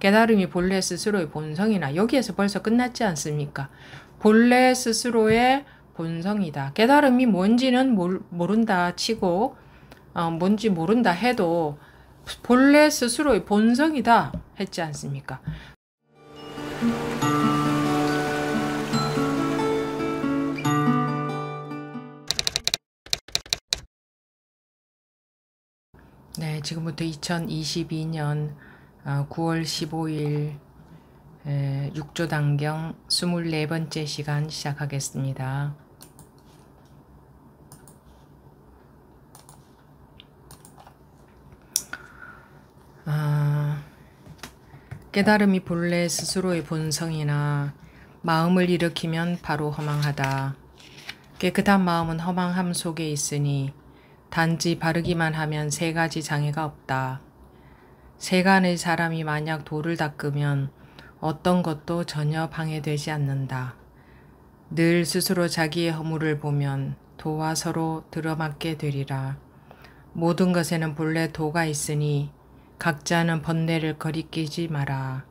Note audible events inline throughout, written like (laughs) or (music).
깨달음이 본래 스스로의 본성이나 여기에서 벌써 끝났지 않습니까? 본래 스스로의 본성이다. 깨달음이 뭔지는 몰, 모른다 치고 어, 뭔지 모른다 해도 본래 스스로의 본성이다 했지 않습니까? 네, 지금부터 2022년 9월 15일 6조 단경 24번째 시간 시작하겠습니다. 아, 깨달음이 본래 스스로의 본성이나 마음을 일으키면 바로 허망하다. 깨끗한 마음은 허망함 속에 있으니 단지 바르기만 하면 세 가지 장애가 없다. 세간의 사람이 만약 돌을 닦으면 어떤 것도 전혀 방해되지 않는다. 늘 스스로 자기의 허물을 보면 도와 서로 들어맞게 되리라. 모든 것에는 본래 도가 있으니 각자는 번뇌를 거리끼지 마라.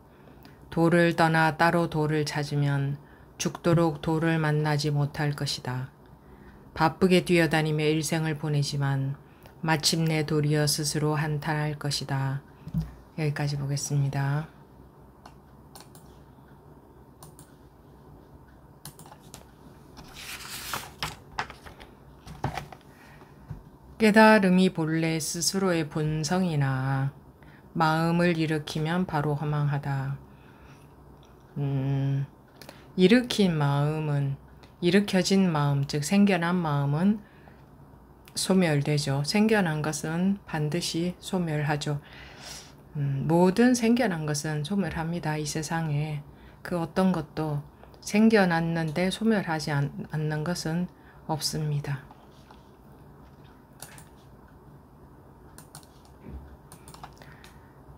도를 떠나 따로 도를 찾으면 죽도록 도를 만나지 못할 것이다. 바쁘게 뛰어다니며 일생을 보내지만 마침내 도리어 스스로 한탄할 것이다. 여기까지 보겠습니다. 깨달음이 본래 스스로의 본성이나 마음을 일으키면 바로 허망하다. 음, 일으킨 마음은 일으켜진 마음, 즉 생겨난 마음은 소멸되죠. 생겨난 것은 반드시 소멸하죠. 모든 음, 생겨난 것은 소멸합니다. 이 세상에 그 어떤 것도 생겨났는데 소멸하지 않, 않는 것은 없습니다.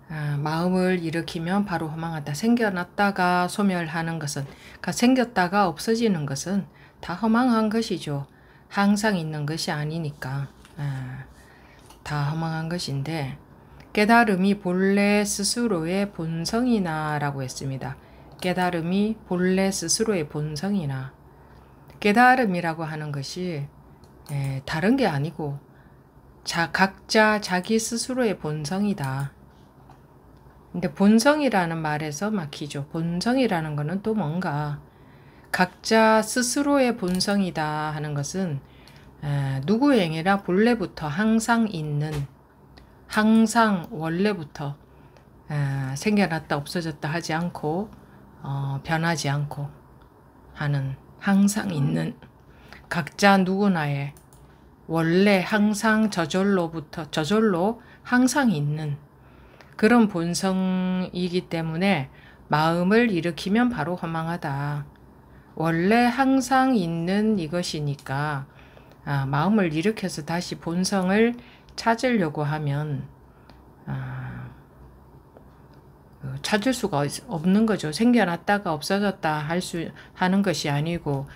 아, 마음을 일으키면 바로 허망하다. 생겨났다가 소멸하는 것은, 그러니까 생겼다가 없어지는 것은 다 허망한 것이죠. 항상 있는 것이 아니니까 아, 다 허망한 것인데 깨달음이 본래 스스로의 본성이나 라고 했습니다. 깨달음이 본래 스스로의 본성이나 깨달음이라고 하는 것이 예, 다른 게 아니고 자, 각자 자기 스스로의 본성이다. 근데 본성이라는 말에서 막히죠. 본성이라는 것은 또 뭔가 각자 스스로의 본성이다 하는 것은 예, 누구의 행위 본래부터 항상 있는 항상 원래부터 생겨났다 없어졌다 하지 않고 어, 변하지 않고 하는 항상 있는 각자 누구나의 원래 항상 저절로부터 저절로 항상 있는 그런 본성이기 때문에 마음을 일으키면 바로 허망하다. 원래 항상 있는 이것이니까 아, 마음을 일으켜서 다시 본성을 찾으려고 하면 아, 그 찾을 수가 없는 거죠. 생겨났다가 없어졌다 할 수 하는 것이 아니고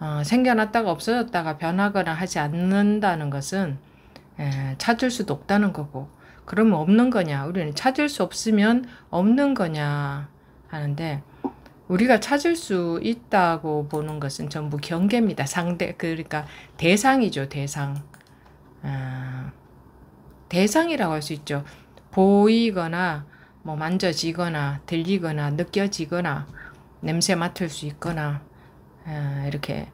어, 생겨났다가 없어졌다가 변하거나 하지 않는다는 것은 에, 예, 찾을 수도 없다는 거고 그러면 없는 거냐 우리는 찾을 수 없으면 없는 거냐 하는데 우리가 찾을 수 있다고 보는 것은 전부 경계입니다 상대 그러니까 대상이죠 대상 아, 대상이라고 할 수 있죠. 보이거나 뭐 만져지거나 들리거나 느껴지거나 냄새 맡을 수 있거나 이렇게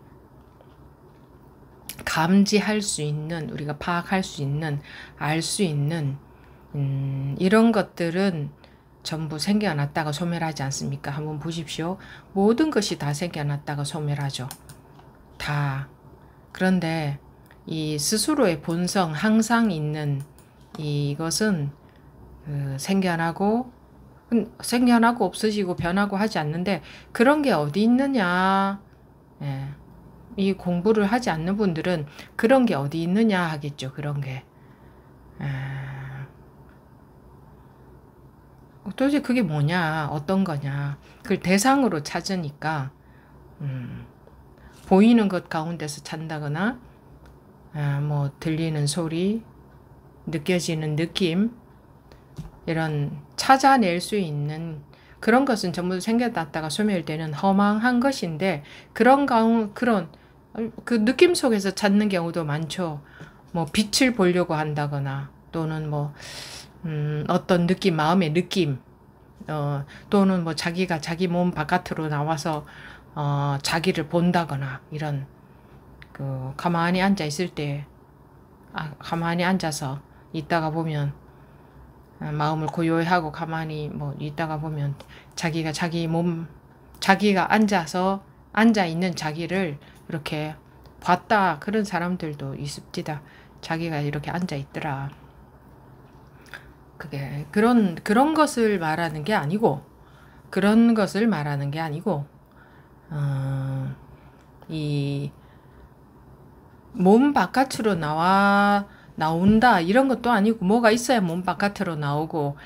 감지할 수 있는 우리가 파악할 수 있는 알 수 있는 음, 이런 것들은 전부 생겨났다가 소멸하지 않습니까? 한번 보십시오. 모든 것이 다 생겨났다가 소멸하죠. 다. 그런데 이 스스로의 본성 항상 있는 이것은 어, 생겨나고 음, 생겨나고 없어지고 변하고 하지 않는데 그런 게 어디 있느냐 예. 이 공부를 하지 않는 분들은 그런 게 어디 있느냐 하겠죠 그런 게 예. 도대체 그게 뭐냐 어떤 거냐 그걸 대상으로 찾으니까 음, 보이는 것 가운데서 찬다거나 예, 뭐 들리는 소리 느껴지는 느낌, 이런 찾아낼 수 있는 그런 것은 전부 생겨났다가 소멸되는 허망한 것인데 그런 경 그런 그 느낌 속에서 찾는 경우도 많죠. 뭐 빛을 보려고 한다거나 또는 뭐 음, 어떤 느낌, 마음의 느낌, 어, 또는 뭐 자기가 자기 몸 바깥으로 나와서 어, 자기를 본다거나 이런 그 가만히 앉아 있을 때 아, 가만히 앉아서 있다가 보면 아, 마음을 고요히 하고 가만히 뭐 있다가 보면 자기가 자기 몸 자기가 앉아서 앉아 있는 자기를 이렇게 봤다 그런 사람들도 있습니다. 자기가 이렇게 앉아 있더라. 그게 그런 그런 것을 말하는 게 아니고 그런 것을 말하는 게 아니고 어, 이몸 바깥으로 나와 나온다 이런 것도 아니고 뭐가 있어야 몸 바깥으로 나오고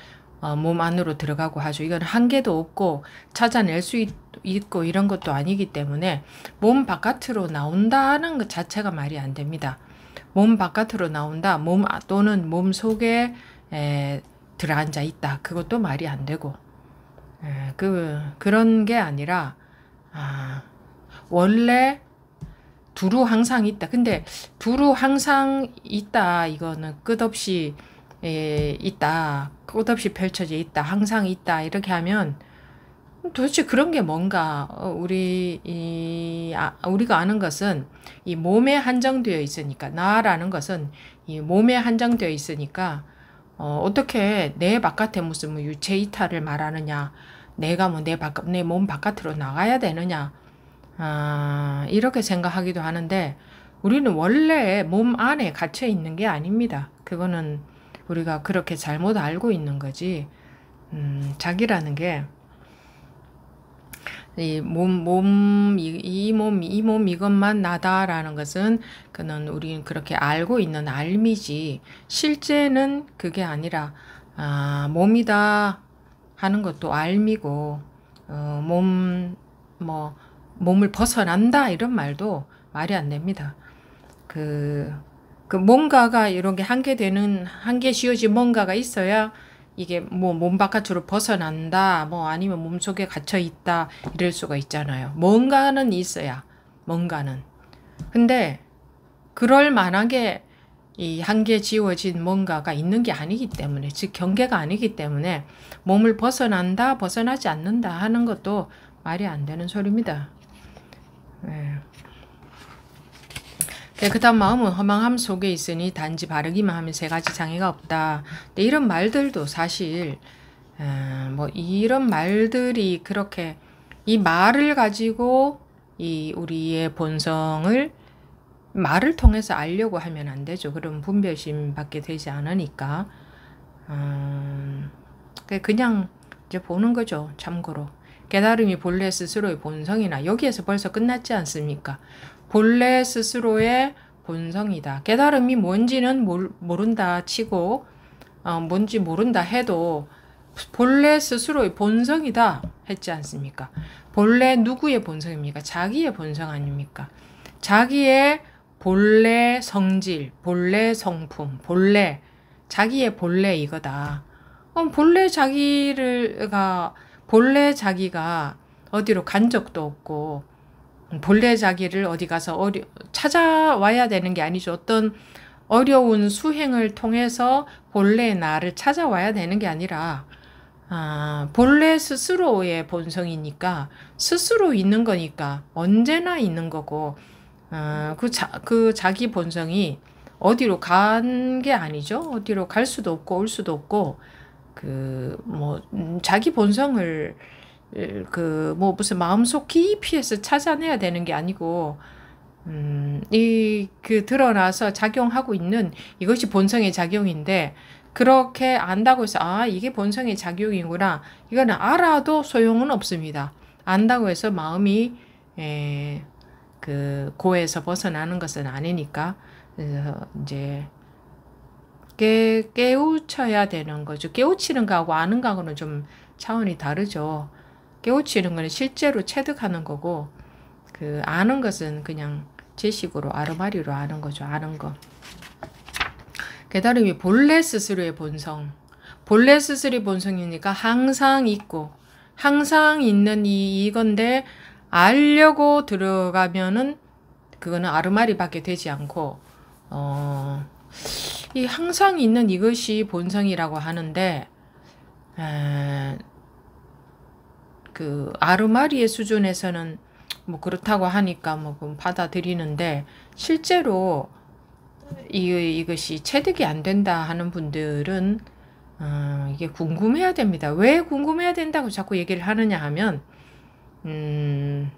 어, 몸 안으로 들어가고 하죠. 이건 한계도 없고 찾아낼 수 있, 있고 이런 것도 아니기 때문에 몸 바깥으로 나온다는 것 자체가 말이 안 됩니다. 몸 바깥으로 나온다, 몸 아, 또는 몸 속에 에, 들어앉아 있다. 그것도 말이 안 되고 에, 그 그런 게 아니라 아, 원래 두루 항상 있다. 근데 두루 항상 있다. 이거는 끝없이 에, 있다. 끝없이 펼쳐져 있다. 항상 있다. 이렇게 하면 도대체 그런 게 뭔가 어, 우리 이 아, 우리가 아는 것은 이 몸에 한정되어 있으니까 나라는 것은 이 몸에 한정되어 있으니까 어, 어떻게 내 바깥에 무슨 뭐 유체 이탈을 말하느냐 내가 뭐 내바내몸 바깥으로 나가야 되느냐 아, 이렇게 생각하기도 하는데 우리는 원래 몸 안에 갇혀 있는 게 아닙니다. 그거는 우리가 그렇게 잘못 알고 있는 거지. 음, 자기라는 게 이 몸, 몸, 이, 이 몸, 이 몸, 이것만 나다라는 것은 그는 우리는 그렇게 알고 있는 알미지 실제는 그게 아니라 아, 몸이다 하는 것도 알미고 어, 몸, 뭐, 몸을 벗어난다 이런 말도 말이 안 됩니다. 그, 그 뭔가가 이런 게 한계되는 한계 쉬워지 뭔가가 있어야 이게 뭐 몸 바깥으로 벗어난다 뭐 아니면 몸 속에 갇혀 있다 이럴 수가 있잖아요. 뭔가는 있어야 뭔가는. 근데 그럴 만하게 이 한계 지워진 뭔가가 있는 게 아니기 때문에 즉 경계가 아니기 때문에 몸을 벗어난다 벗어나지 않는다 하는 것도 말이 안 되는 소리입니다. 예. 깨끗한 네, 마음은 허망함 속에 있으니 단지 바르기만 하면 세 가지 장애가 없다. 근데 이런 말들도 사실 음, 뭐 이런 말들이 그렇게 이 말을 가지고 이 우리의 본성을 말을 통해서 알려고 하면 안 되죠. 그럼 분별심 받게 되지 않으니까 음, 그냥 이제 보는 거죠. 참고로. 깨달음이 본래 스스로의 본성이나 여기에서 벌써 끝났지 않습니까? 본래 스스로의 본성이다. 깨달음이 뭔지는 모른다 치고 어, 뭔지 모른다 해도 본래 스스로의 본성이다 했지 않습니까? 본래 누구의 본성입니까? 자기의 본성 아닙니까? 자기의 본래 성질, 본래 성품, 본래 자기의 본래 이거다. 어, 본래 자기가 본래 자기가 어디로 간 적도 없고 본래 자기를 어디 가서 어려, 찾아와야 되는 게 아니죠. 어떤 어려운 수행을 통해서 본래의 나를 찾아와야 되는 게 아니라 아, 본래 스스로의 본성이니까 스스로 있는 거니까 언제나 있는 거고 아, 그, 자, 그 자기 본성이 어디로 간 게 아니죠. 어디로 갈 수도 없고 올 수도 없고 그뭐 음, 자기 본성을 그 뭐 무슨 마음속 깊이에서 찾아내야 되는 게 아니고 음, 이그 드러나서 작용하고 있는 이것이 본성의 작용인데 그렇게 안다고 해서 아 이게 본성의 작용이구나 이거는 알아도 소용은 없습니다. 안다고 해서 마음이 에, 예, 그 고에서 벗어나는 것은 아니니까 그래서 이제 깨, 깨우쳐야 되는 거죠. 깨우치는 거하고 아는 거하고는 좀 차원이 다르죠. 깨우치는 거는 실제로 체득하는 거고, 그, 아는 것은 그냥 제식으로 아르마리로 아는 거죠. 아는 거. 깨달음이 본래 스스로의 본성. 본래 스스로의 본성이니까 항상 있고, 항상 있는 이, 이건데, 알려고 들어가면은, 그거는 아르마리밖에 되지 않고, 어, 이 항상 있는 이것이 본성이라고 하는데 에, 그 아르마리의 수준에서는 뭐 그렇다고 하니까 뭐 받아들이는데 실제로 이, 이것이 체득이 안 된다 하는 분들은 어, 이게 궁금해야 됩니다. 왜 궁금해야 된다고 자꾸 얘기를 하느냐 하면 음,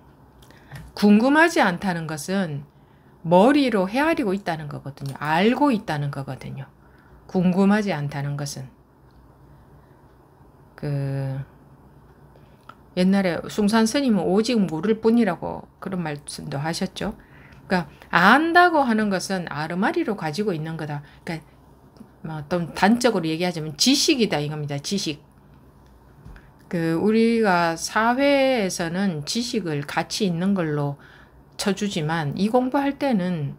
궁금하지 않다는 것은 머리로 헤아리고 있다는 거거든요. 알고 있다는 거거든요. 궁금하지 않다는 것은. 그, 옛날에 숭산 스님은 오직 모를 뿐이라고 그런 말씀도 하셨죠. 그러니까 안다고 하는 것은 아르마리로 가지고 있는 거다. 그러니까 뭐좀 단적으로 얘기하자면 지식이다 이겁니다. 지식. 그 우리가 사회에서는 지식을 가치 있는 걸로 쳐주지만 이 공부할 때는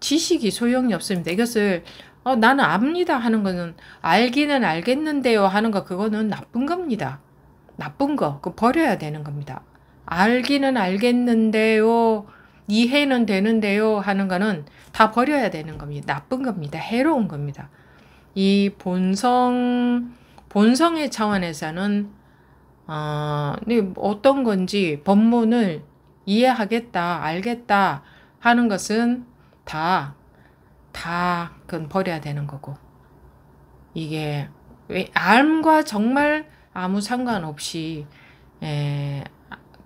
지식이 소용이 없습니다. 이것을 어, 나는 압니다 하는 거는 알기는 알겠는데요 하는 거 그거는 나쁜 겁니다. 나쁜 거그 버려야 되는 겁니다. 알기는 알겠는데요 이해는 되는데요 하는 거는 다 버려야 되는 겁니다. 나쁜 겁니다. 해로운 겁니다. 이 본성 본성의 차원에서는 어, 네, 어떤 건지 법문을 이해하겠다, 알겠다 하는 것은 다, 다 그건 버려야 되는 거고. 이게 암과 정말 아무 상관없이 에, 예,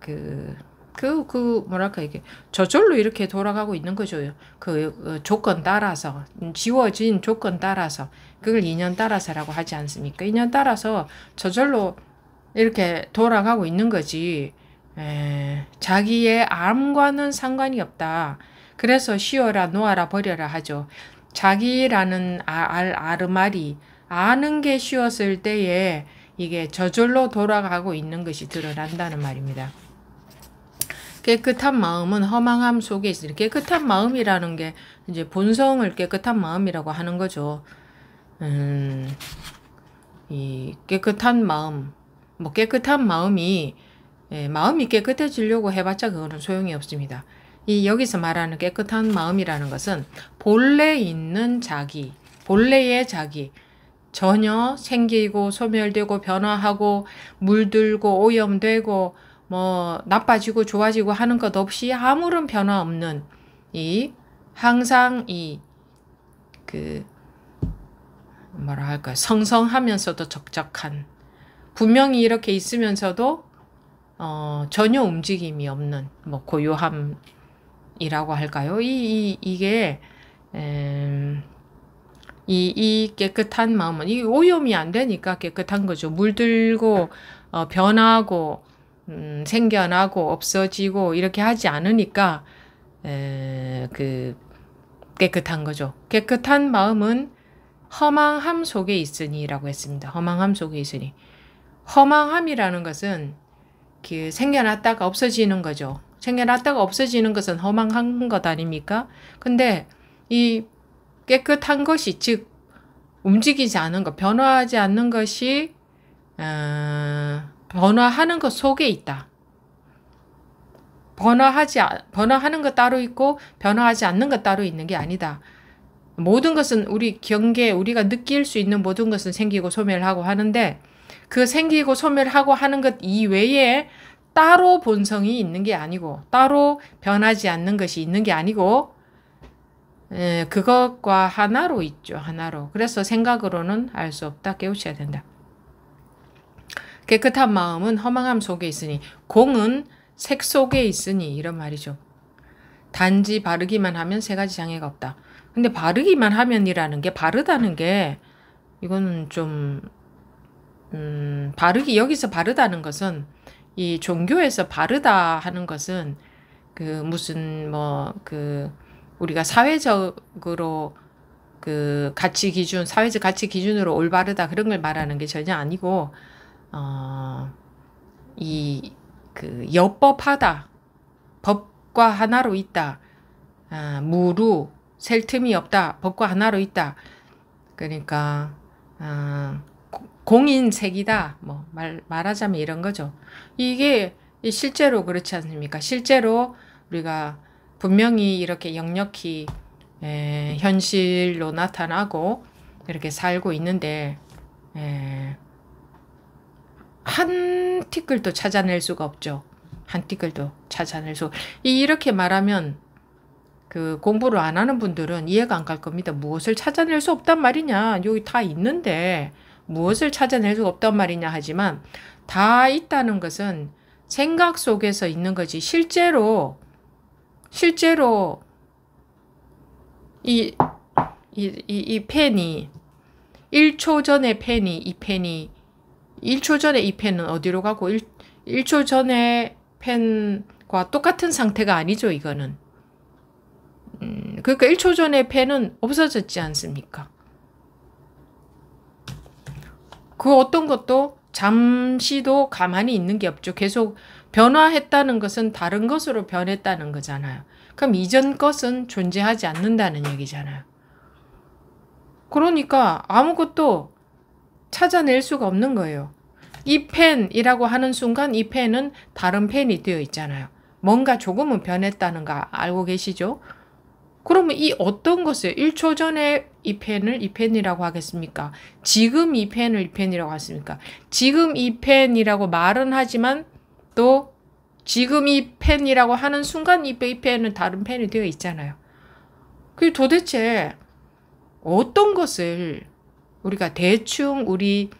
그, 그, 그, 뭐랄까, 이게, 저절로 이렇게 돌아가고 있는 거죠. 그, 그 조건 따라서, 지워진 조건 따라서, 그걸 인연 따라서라고 하지 않습니까? 인연 따라서 저절로 이렇게 돌아가고 있는 거지. 에, 예, 자기의 암과는 상관이 없다. 그래서 쉬어라 놓아라 버려라 하죠. 자기라는 아, 알 아르말이 아는 게 쉬웠을 때에 이게 저절로 돌아가고 있는 것이 드러난다는 말입니다. 깨끗한 마음은 허망함 속에 있을 깨끗한 마음이라는 게 이제 본성을 깨끗한 마음이라고 하는 거죠. 음, 이 깨끗한 마음, 뭐 깨끗한 마음이 예, 마음이 깨끗해지려고 해봤자 그거는 소용이 없습니다. 이 여기서 말하는 깨끗한 마음이라는 것은 본래 있는 자기, 본래의 자기, 전혀 생기고 소멸되고 변화하고 물들고 오염되고 뭐 나빠지고 좋아지고 하는 것 없이 아무런 변화 없는 이 항상 이 그 뭐라 할까 성성하면서도 적적한 분명히 이렇게 있으면서도 어, 전혀 움직임이 없는 뭐 고요함이라고 할까요? 이, 이 이게 음, 이, 이 깨끗한 마음은 이 오염이 안 되니까 깨끗한 거죠. 물들고 어, 변하고 음, 생겨나고 없어지고 이렇게 하지 않으니까 에, 그 깨끗한 거죠. 깨끗한 마음은 허망함 속에 있으니라고 했습니다. 허망함 속에 있으니 허망함이라는 것은 그 생겨났다가 없어지는 거죠. 생겨났다가 없어지는 것은 허망한 것 아닙니까? 근데 이 깨끗한 것이 즉 움직이지 않은 것, 변화하지 않는 것이 어, 변화하는 것 속에 있다. 변화하지 변화하는 것 따로 있고 변화하지 않는 것 따로 있는 게 아니다. 모든 것은 우리 경계 우리가 느낄 수 있는 모든 것은 생기고 소멸하고 하는데 그 생기고 소멸하고 하는 것 이외에 따로 본성이 있는 게 아니고 따로 변하지 않는 것이 있는 게 아니고 에, 예, 그것과 하나로 있죠. 하나로. 그래서 생각으로는 알 수 없다. 깨우쳐야 된다. 깨끗한 마음은 허망함 속에 있으니 공은 색 속에 있으니 이런 말이죠. 단지 바르기만 하면 세 가지 장애가 없다. 근데 바르기만 하면이라는 게 바르다는 게 이거는 좀 음, 바르기 여기서 바르다는 것은 이 종교에서 바르다 하는 것은 그 무슨 뭐 그 우리가 사회적으로 그 가치 기준 사회적 가치 기준으로 올바르다 그런 걸 말하는 게 전혀 아니고 어 이그 여법하다 법과 하나로 있다 아, 무루 셀 틈이 없다 법과 하나로 있다 그러니까 아 어, 공인색이다. 뭐 말, 말하자면 이런 거죠. 이게 실제로 그렇지 않습니까? 실제로 우리가 분명히 이렇게 역력히 에, 현실로 나타나고 이렇게 살고 있는데 에, 한 티끌도 찾아낼 수가 없죠. 한 티끌도 찾아낼 수. 이렇게 말하면 그 공부를 안 하는 분들은 이해가 안 갈 겁니다. 무엇을 찾아낼 수 없단 말이냐. 여기 다 있는데 무엇을 찾아낼 수 없단 말이냐 하지만 다 있다는 것은 생각 속에서 있는 거지 실제로 실제로 이, 이, 이, 이 펜이 1초 전에 펜이 이 펜이 1초 전에 이 펜은 어디로 가고 1, 1초 전에 펜과 똑같은 상태가 아니죠 이거는 음, 그러니까 1초 전에 펜은 없어졌지 않습니까? 그 어떤 것도 잠시도 가만히 있는 게 없죠. 계속 변화했다는 것은 다른 것으로 변했다는 거잖아요. 그럼 이전 것은 존재하지 않는다는 얘기잖아요. 그러니까 아무것도 찾아낼 수가 없는 거예요. 이 펜이라고 하는 순간 이 펜은 다른 펜이 되어 있잖아요. 뭔가 조금은 변했다는 거 알고 계시죠? 그러면 이 어떤 것을 1초 전에 이 펜을 이 펜이라고 하겠습니까? 지금 이 펜을 이 펜이라고 하겠습니까? 지금 이 펜이라고 말은 하지만 또 지금 이 펜이라고 하는 순간 이 펜은 다른 펜이 되어 있잖아요. 그 도대체 어떤 것을 우리가 대충 우리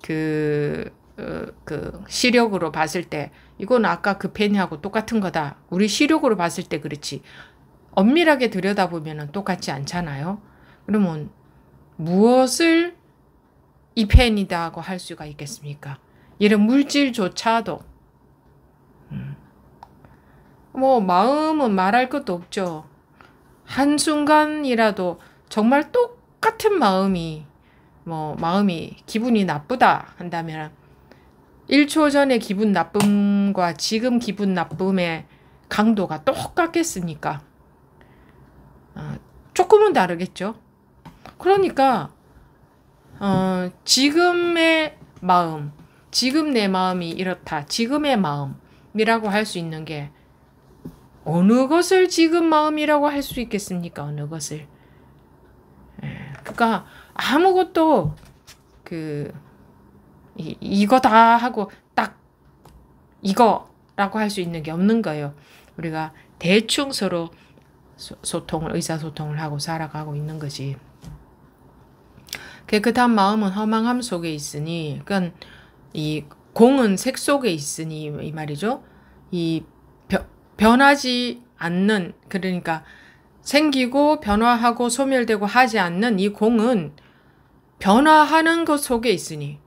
그, 어, 그 시력으로 봤을 때 이건 아까 그 펜하고 똑같은 거다. 우리 시력으로 봤을 때 그렇지. 엄밀하게 들여다보면 똑같지 않잖아요. 그러면 무엇을 이 펜이다고 할 수가 있겠습니까? 이런 물질조차도 음. 뭐 마음은 말할 것도 없죠. 한순간이라도 정말 똑같은 마음이 뭐 마음이 기분이 나쁘다 한다면 1초 전에 기분 나쁨과 지금 기분 나쁨의 강도가 똑같겠습니까? 아, 조금은 다르겠죠. 그러니까 어, 지금의 마음, 지금 내 마음이 이렇다. 지금의 마음이라고 할 수 있는 게 어느 것을 지금 마음이라고 할 수 있겠습니까? 어느 것을. 예, 그러니까 아무것도 그 이, 이거 다 하고 딱 이거라고 할 수 있는 게 없는 거예요. 우리가 대충 서로 소통을 의사소통을 하고 살아가고 있는 거지. 깨끗한 마음은 허망함 속에 있으니 그니까이 공은 색 속에 있으니 이 말이죠. 이 변, 변하지 않는 그러니까 생기고 변화하고 소멸되고 하지 않는 이 공은 변화하는 것 속에 있으니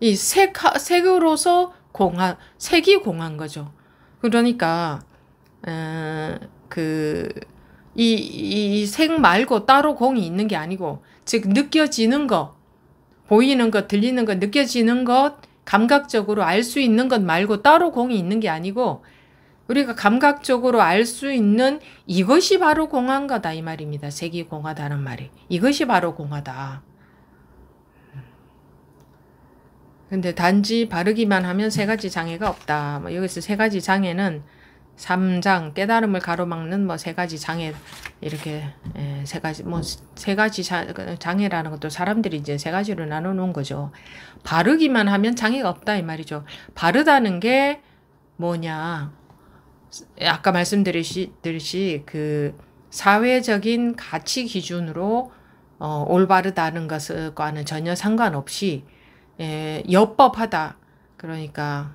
이 색, 색으로서 공한 색이 공한 거죠. 그러니까 음, 그 이, 이생 말고 따로 공이 있는 게 아니고, 즉, 느껴지는 것, 보이는 것, 들리는 것, 느껴지는 것, 감각적으로 알 수 있는 것 말고 따로 공이 있는 게 아니고, 우리가 감각적으로 알 수 있는 이것이 바로 공한 거다, 이 말입니다. 색이 공하다는 말이. 이것이 바로 공하다. 근데 단지 바르기만 하면 세 가지 장애가 없다. 뭐 여기서 세 가지 장애는 삼장 깨달음을 가로막는 뭐 세 가지 장애 이렇게 예, 세 가지 뭐 세 가지 자, 장애라는 것도 사람들이 이제 세 가지로 나눠 놓은 거죠. 바르기만 하면 장애가 없다 이 말이죠. 바르다는 게 뭐냐? 아까 말씀드렸듯이 그 사회적인 가치 기준으로 어, 올바르다는 것과는 전혀 상관없이 예, 여법하다. 그러니까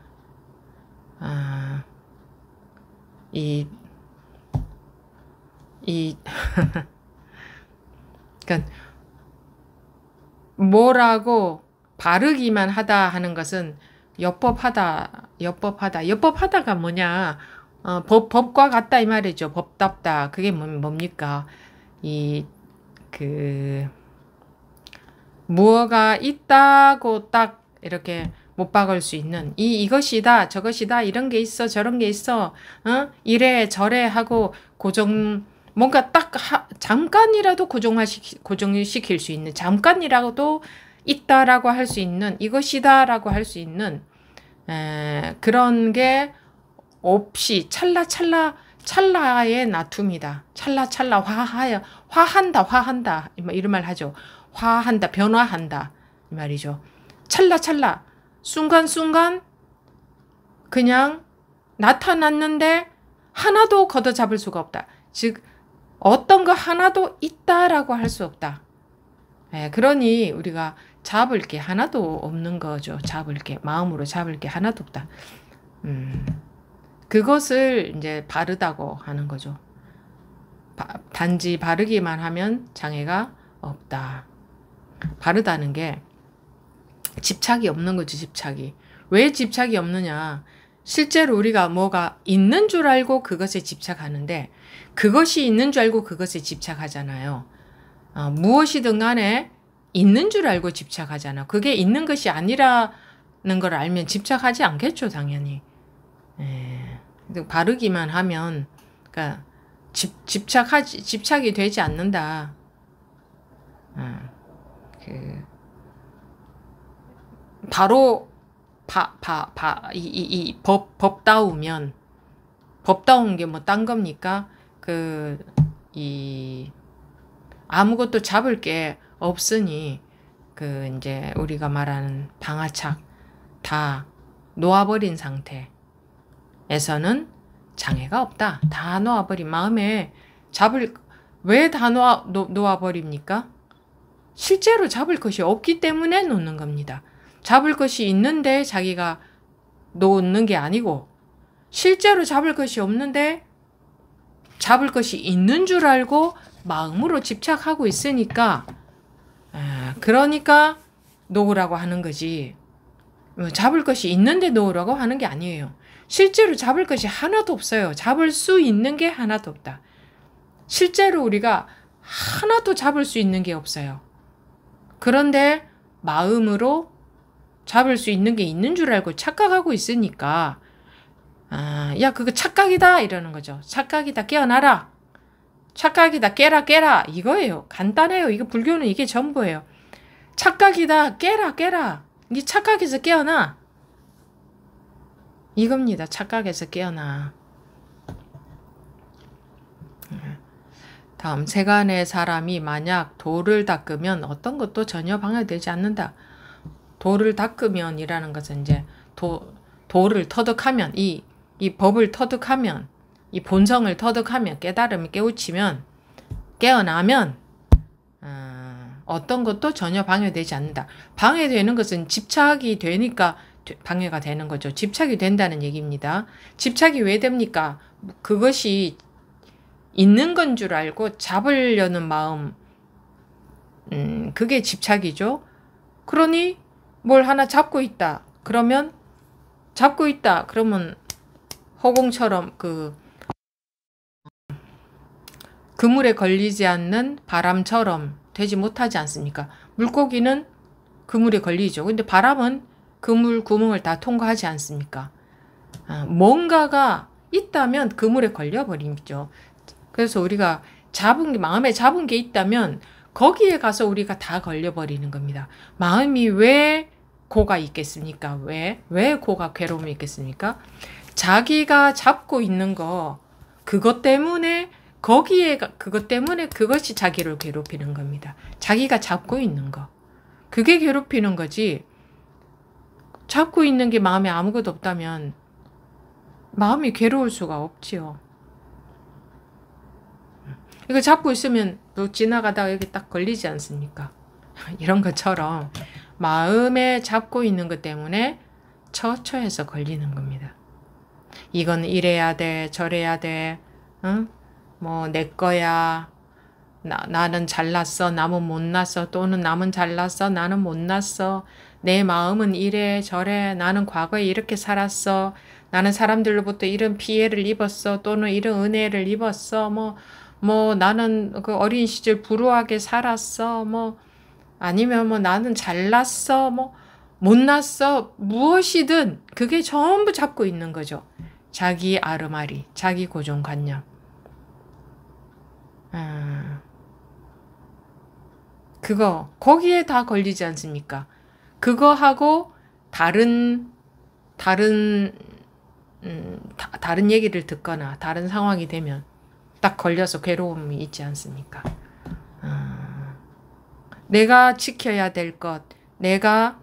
아 이, 이, (laughs) 그니까 뭐라고 바르기만 하다 하는 것은 여법하다, 여법하다, 여법하다가 뭐냐? 어, 법, 법과 같다 이 말이죠. 법답다. 그게 뭡니까? 이, 그, 무엇가 있다고 딱 이렇게 못 박을 수 있는 이 이것이다 저것이다 이런 게 있어 저런 게 있어 어? 이래 저래 하고 고정 뭔가 딱 하, 잠깐이라도 고정화시 고정시킬 수 있는 잠깐이라도 있다라고 할 수 있는 이것이다라고 할 수 있는 에, 그런 게 없이 찰나찰나 찰나의 나툼이다. 찰나찰나 화하여 화한다 화한다 이런 말 하죠. 화한다 변화한다 이 말이죠. 찰나찰나 순간순간 그냥 나타났는데 하나도 걷어잡을 수가 없다. 즉 어떤 거 하나도 있다라고 할 수 없다. 예, 그러니 우리가 잡을 게 하나도 없는 거죠. 잡을 게 마음으로 잡을 게 하나도 없다. 음, 그것을 이제 바르다고 하는 거죠. 바, 단지 바르기만 하면 장애가 없다. 바르다는 게 집착이 없는 거지, 집착이. 왜 집착이 없느냐. 실제로 우리가 뭐가 있는 줄 알고 그것에 집착하는데, 그것이 있는 줄 알고 그것에 집착하잖아요. 어, 무엇이든 간에 있는 줄 알고 집착하잖아. 그게 있는 것이 아니라는 걸 알면 집착하지 않겠죠, 당연히. 예. 바르기만 하면, 그니까 집, 집착하지, 집착이 되지 않는다. 어, 그, 바로 바바바이이이법다우면 법다운 게 뭐 딴 겁니까? 그 이 아무것도 잡을 게 없으니 그 이제 우리가 말하는 방아착 다 놓아버린 상태에서는 장애가 없다. 다 놓아버린 마음에 잡을 왜 다 놓아 놓아버립니까? 실제로 잡을 것이 없기 때문에 놓는 겁니다. 잡을 것이 있는데 자기가 놓는 게 아니고 실제로 잡을 것이 없는데 잡을 것이 있는 줄 알고 마음으로 집착하고 있으니까 아, 그러니까 놓으라고 하는 거지 어, 잡을 것이 있는데 놓으라고 하는 게 아니에요 실제로 잡을 것이 하나도 없어요 잡을 수 있는 게 하나도 없다 실제로 우리가 하나도 잡을 수 있는 게 없어요 그런데 마음으로 잡을 수 있는 게 있는 줄 알고 착각하고 있으니까 아, 야 그거 착각이다 이러는 거죠. 착각이다 깨어나라. 착각이다 깨라 깨라 이거예요. 간단해요. 이거 불교는 이게 전부예요. 착각이다 깨라 깨라. 이게 착각에서 깨어나. 이겁니다. 착각에서 깨어나. 다음 세간의 사람이 만약 돌을 닦으면 어떤 것도 전혀 방해되지 않는다. 도를 닦으면이라는 것은 이제 도, 도를 터득하면 이, 이 법을 터득하면 이 본성을 터득하면 깨달음을 깨우치면 깨어나면 어, 떤 것도 전혀 방해되지 않는다. 방해되는 것은 집착이 되니까 방해가 되는 거죠. 집착이 된다는 얘기입니다. 집착이 왜 됩니까? 그것이 있는 건 줄 알고 잡으려는 마음, 음, 그게 집착이죠. 그러니 뭘 하나 잡고 있다. 그러면 잡고 있다. 그러면 허공처럼 그 그물에 걸리지 않는 바람처럼 되지 못하지 않습니까? 물고기는 그물에 걸리죠. 근데 바람은 그물 구멍을 다 통과하지 않습니까? 아, 뭔가가 있다면 그물에 걸려버리죠. 그래서 우리가 잡은 게, 마음에 잡은 게 있다면 거기에 가서 우리가 다 걸려버리는 겁니다. 마음이 왜 고가 있겠습니까? 왜? 왜 고가 괴로움이 있겠습니까? 자기가 잡고 있는 거, 그것 때문에 거기에 그것 때문에 그것이 자기를 괴롭히는 겁니다. 자기가 잡고 있는 거. 그게 괴롭히는 거지. 잡고 있는 게 마음에 아무것도 없다면 마음이 괴로울 수가 없지요. 이거 잡고 있으면 또 지나가다가 여기 딱 걸리지 않습니까? (laughs) 이런 것처럼 마음에 잡고 있는 것 때문에 처처해서 걸리는 겁니다. 이건 이래야 돼, 저래야 돼, 응? 뭐, 내 거야. 나, 나는 잘났어, 남은 못났어, 또는 남은 잘났어, 나는 못났어. 내 마음은 이래, 저래, 나는 과거에 이렇게 살았어. 나는 사람들로부터 이런 피해를 입었어, 또는 이런 은혜를 입었어. 뭐, 뭐, 나는 그 어린 시절 불우하게 살았어. 뭐, 아니면 뭐 나는 잘났어, 뭐 못났어, 무엇이든 그게 전부 잡고 있는 거죠. 자기 아르마리, 자기 고정관념. 음, 그거, 거기에 다 걸리지 않습니까? 그거하고 다른, 다른, 음, 다, 다른 얘기를 듣거나 다른 상황이 되면 딱 걸려서 괴로움이 있지 않습니까? 내가 지켜야 될 것, 내가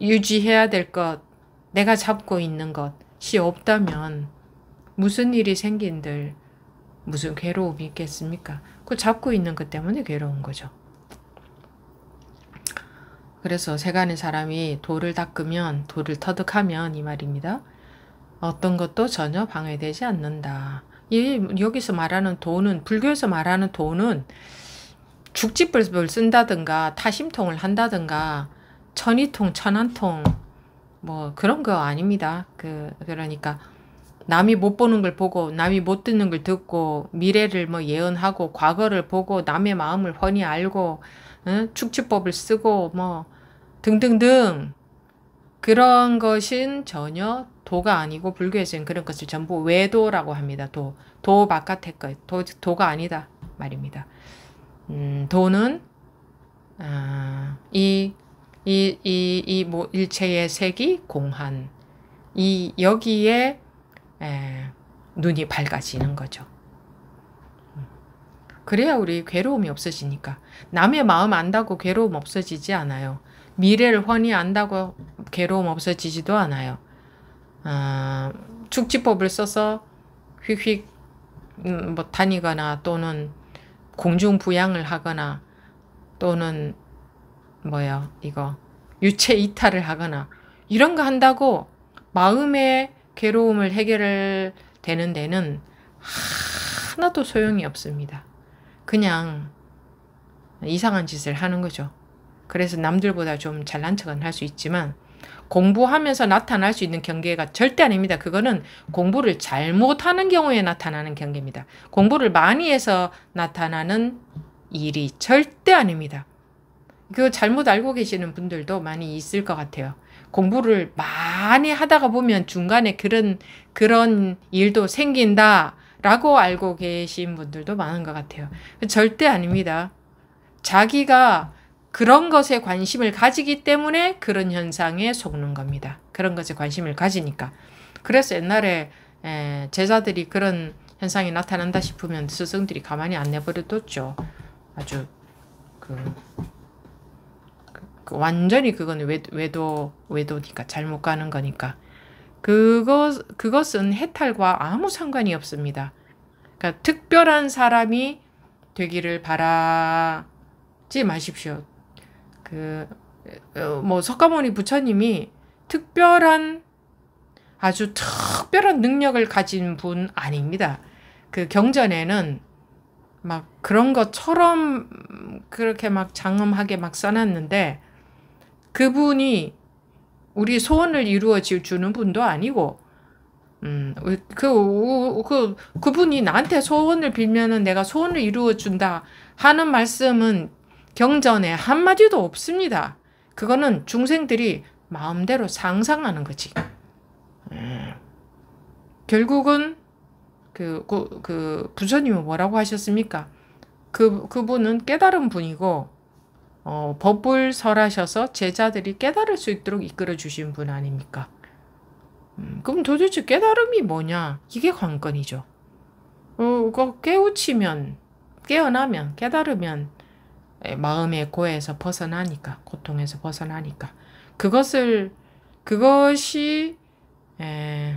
유지해야 될 것, 내가 잡고 있는 것이 없다면 무슨 일이 생긴들 무슨 괴로움이 있겠습니까? 그 잡고 있는 것 때문에 괴로운 거죠. 그래서 세간의 사람이 돌을 닦으면 돌을 터득하면 이 말입니다. 어떤 것도 전혀 방해되지 않는다. 이 여기서 말하는 돈은 불교에서 말하는 돈은 죽집을 쓴다든가 타심통을 한다든가 천이통 천안통 뭐 그런 거 아닙니다. 그 그러니까 남이 못 보는 걸 보고 남이 못 듣는 걸 듣고 미래를 뭐 예언하고 과거를 보고 남의 마음을 훤히 알고 응? 축지법을 쓰고 뭐 등등등 그런 것은 전혀 도가 아니고 불교에서는 그런 것을 전부 외도라고 합니다. 도, 도 바깥의 것, 도, 도가 아니다 말입니다. 음, 돈은 아, 이, 이, 이, 이, 뭐, 일체의 색이 공한, 이, 여기에, 에, 눈이 밝아지는 거죠. 음. 그래야 우리 괴로움이 없어지니까. 남의 마음 안다고 괴로움 없어지지 않아요. 미래를 훤히 안다고 괴로움 없어지지도 않아요. 아, 축지법을 써서 휙휙 음, 뭐 다니거나 또는 공중 부양을 하거나 또는 뭐야 이거 유체 이탈을 하거나 이런 거 한다고 마음의 괴로움을 해결을 되는 데는 하나도 소용이 없습니다. 그냥 이상한 짓을 하는 거죠. 그래서 남들보다 좀 잘난 척은 할 수 있지만 공부하면서 나타날 수 있는 경계가 절대 아닙니다. 그거는 공부를 잘못하는 경우에 나타나는 경계입니다. 공부를 많이 해서 나타나는 일이 절대 아닙니다. 그 잘못 알고 계시는 분들도 많이 있을 것 같아요. 공부를 많이 하다가 보면 중간에 그런 그런 일도 생긴다라고 알고 계신 분들도 많은 것 같아요. 절대 아닙니다. 자기가 그런 것에 관심을 가지기 때문에 그런 현상에 속는 겁니다. 그런 것에 관심을 가지니까. 그래서 옛날에 제자들이 그런 현상이 나타난다 싶으면 스승들이 가만히 안 내버려뒀죠. 아주 그, 그, 그 완전히 그건 외, 도 외도니까 잘못 가는 거니까 그것 그것은 해탈과 아무 상관이 없습니다. 그러니까 특별한 사람이 되기를 바라지 마십시오. 그뭐 어, 석가모니 부처님이 특별한 아주 특별한 능력을 가진 분 아닙니다. 그 경전에는 막 그런 것처럼 그렇게 막 장엄하게 막 써놨는데 그분이 우리 소원을 이루어 주는 분도 아니고 음, 그, 그, 그분이 나한테 소원을 빌면은 내가 소원을 이루어 준다 하는 말씀은 경전에 한마디도 없습니다. 그거는 중생들이 마음대로 상상하는 거지. 결국은 그, 그, 그 부처님은 뭐라고 하셨습니까? 그, 그분은 깨달은 분이고 어, 법을 설하셔서 제자들이 깨달을 수 있도록 이끌어 주신 분 아닙니까? 음, 그럼 도대체 깨달음이 뭐냐? 이게 관건이죠. 어, 깨우치면, 깨어나면, 깨달으면 예, 마음의 고에서 벗어나니까, 고통에서 벗어나니까. 그것을, 그것이, 에,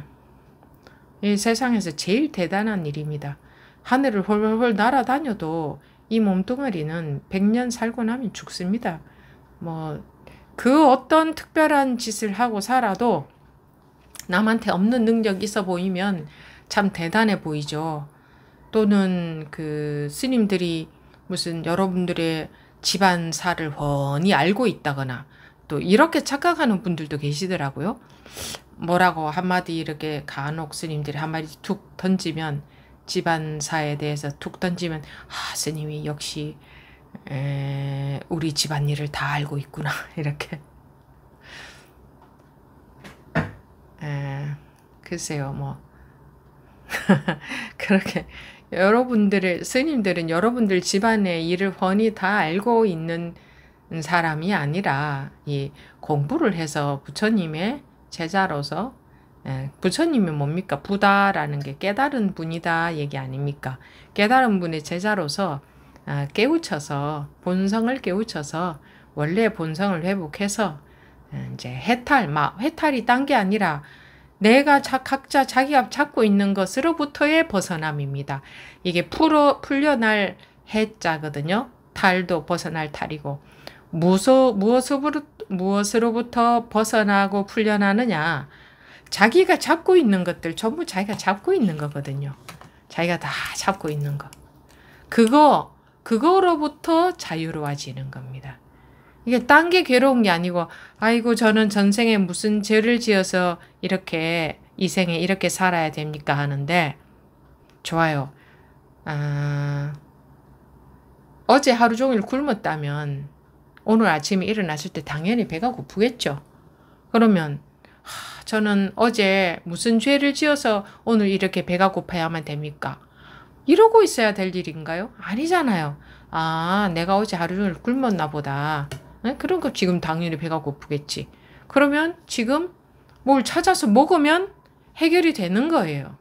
예, 이 세상에서 제일 대단한 일입니다. 하늘을 홀홀 날아다녀도 이 몸뚱아리는 100년 살고 나면 죽습니다. 뭐, 그 어떤 특별한 짓을 하고 살아도 남한테 없는 능력 이 있어 보이면 참 대단해 보이죠. 또는 그 스님들이 무슨 여러분들의 집안사를 훤히 알고 있다거나 또 이렇게 착각하는 분들도 계시더라고요. 뭐라고 한마디 이렇게 간혹 스님들이 한마디 툭 던지면 집안사에 대해서 툭 던지면 아 스님이 역시 에, 우리 집안일을 다 알고 있구나 (laughs) 이렇게 에, 글쎄요 뭐 (laughs) 그렇게 여러분들의 스님들은 여러분들 집안의 일을 훤히 다 알고 있는 사람이 아니라 이 공부를 해서 부처님의 제자로서 예, 부처님이 뭡니까? 부다라는 게 깨달은 분이다 얘기 아닙니까? 깨달은 분의 제자로서 아, 깨우쳐서 본성을 깨우쳐서 원래 본성을 회복해서 예, 이제 해탈, 막 해탈이 딴 게 아니라 내가 자, 각자 자기가 찾고 있는 것으로부터의 벗어남입니다. 이게 풀어, 풀려날 해자거든요. 탈도 벗어날 탈이고. 무소, 무엇으로, 무엇으로부터 벗어나고 풀려나느냐. 자기가 잡고 있는 것들 전부 자기가 잡고 있는 거거든요. 자기가 다 잡고 있는 거. 그거, 그거로부터 자유로워지는 겁니다. 이게 딴 게 괴로운 게 아니고 아이고 저는 전생에 무슨 죄를 지어서 이렇게 이 생에 이렇게 살아야 됩니까 하는데 좋아요. 아, 어제 하루 종일 굶었다면 오늘 아침에 일어났을 때 당연히 배가 고프겠죠. 그러면 하, 저는 어제 무슨 죄를 지어서 오늘 이렇게 배가 고파야만 됩니까? 이러고 있어야 될 일인가요? 아니잖아요. 아, 내가 어제 하루 종일 굶었나 보다. 네? 그러니까 지금 당연히 배가 고프겠지. 그러면 지금 뭘 찾아서 먹으면 해결이 되는 거예요.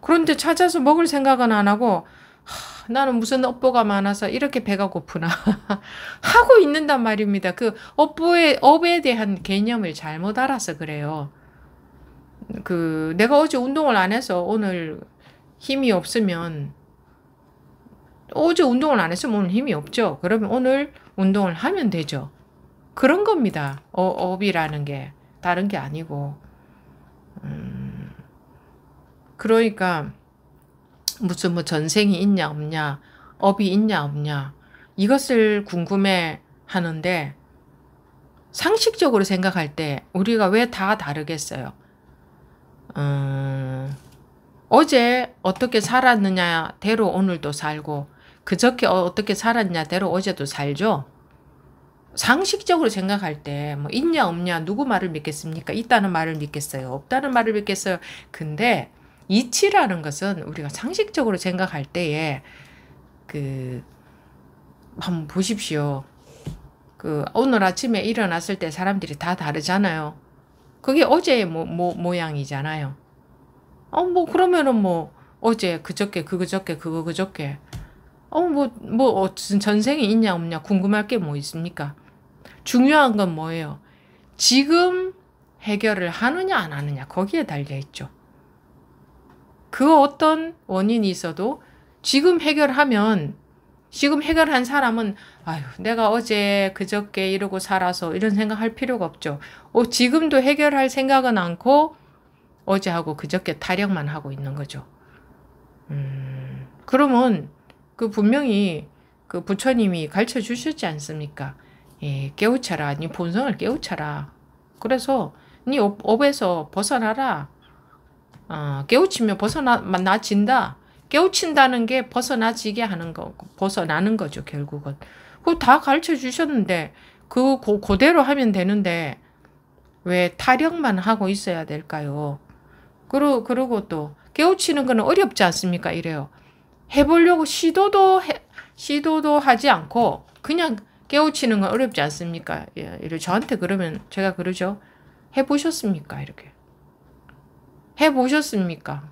그런데 찾아서 먹을 생각은 안 하고 하, 나는 무슨 업보가 많아서 이렇게 배가 고프나 (laughs) 하고 있는단 말입니다. 그 업보에 업에 대한 개념을 잘못 알아서 그래요. 그 내가 어제 운동을 안 해서 오늘 힘이 없으면 어제 운동을 안 했으면 오늘 힘이 없죠. 그러면 오늘 운동을 하면 되죠. 그런 겁니다. 어, 업이라는 게 다른 게 아니고 음, 그러니까 무슨 뭐 전생이 있냐 없냐 업이 있냐 없냐 이것을 궁금해 하는데 상식적으로 생각할 때 우리가 왜 다 다르겠어요? 음, 어제 어떻게 살았느냐 대로 오늘도 살고 그저께 어, 어떻게 살았냐대로 어제도 살죠. 상식적으로 생각할 때 뭐 있냐 없냐 누구 말을 믿겠습니까? 있다는 말을 믿겠어요. 없다는 말을 믿겠어요. 근데 이치라는 것은 우리가 상식적으로 생각할 때에 그 한번 보십시오. 그 오늘 아침에 일어났을 때 사람들이 다 다르잖아요. 그게 어제의 어, 뭐, 뭐 모양이잖아요. 어뭐 그러면은 뭐 어제 그저께 그저께 그거 그저께 어뭐뭐 뭐, 뭐 어, 전생이 있냐 없냐 궁금할 게 뭐 있습니까? 중요한 건 뭐예요? 지금 해결을 하느냐 안 하느냐 거기에 달려 있죠. 그 어떤 원인이 있어도 지금 해결하면 지금 해결한 사람은 아유 내가 어제 그저께 이러고 살아서 이런 생각할 필요가 없죠. 어, 지금도 해결할 생각은 않고 어제하고 그저께 타령만 하고 있는 거죠. 음, 그러면 그 분명히 그 부처님이 가르쳐 주셨지 않습니까? 예, 깨우쳐라. 네 본성을 깨우쳐라. 그래서 네 업, 에서 벗어나라. 어, 깨우치면 벗어나진다. 깨우친다는 게 벗어나지게 하는 거, 벗어나는 거죠, 결국은. 그거 다 가르쳐 주셨는데, 그 고, 그대로 하면 되는데, 왜 타령만 하고 있어야 될까요? 그러, 그러고 또, 깨우치는 거는 어렵지 않습니까? 이래요. 해보려고 시도도 해, 시도도 하지 않고 그냥 깨우치는 건 어렵지 않습니까? 예, 이래 저한테 그러면 제가 그러죠. 해보셨습니까? 이렇게 해보셨습니까?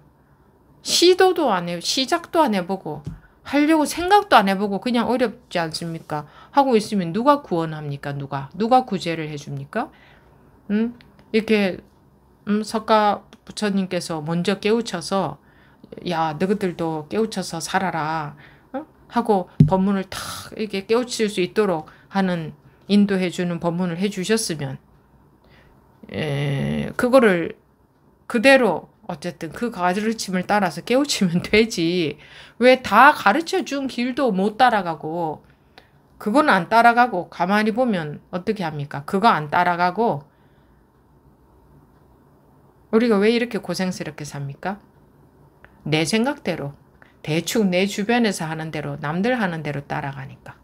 시도도 안 해, 시작도 안 해보고 하려고 생각도 안 해보고 그냥 어렵지 않습니까? 하고 있으면 누가 구원합니까? 누가 누가 구제를 해줍니까? 음 이렇게 음, 석가 부처님께서 먼저 깨우쳐서 야 너희들도 깨우쳐서 살아라 어? 하고 법문을 탁 이렇게 깨우칠 수 있도록 하는 인도해주는 법문을 해주셨으면 에, 예, 그거를 그대로 어쨌든 그 가르침을 따라서 깨우치면 (laughs) 되지 왜 다 가르쳐준 길도 못 따라가고 그건 안 따라가고 가만히 보면 어떻게 합니까? 그거 안 따라가고 우리가 왜 이렇게 고생스럽게 삽니까? 내 생각대로 대충 내 주변에서 하는 대로 남들 하는 대로 따라가니까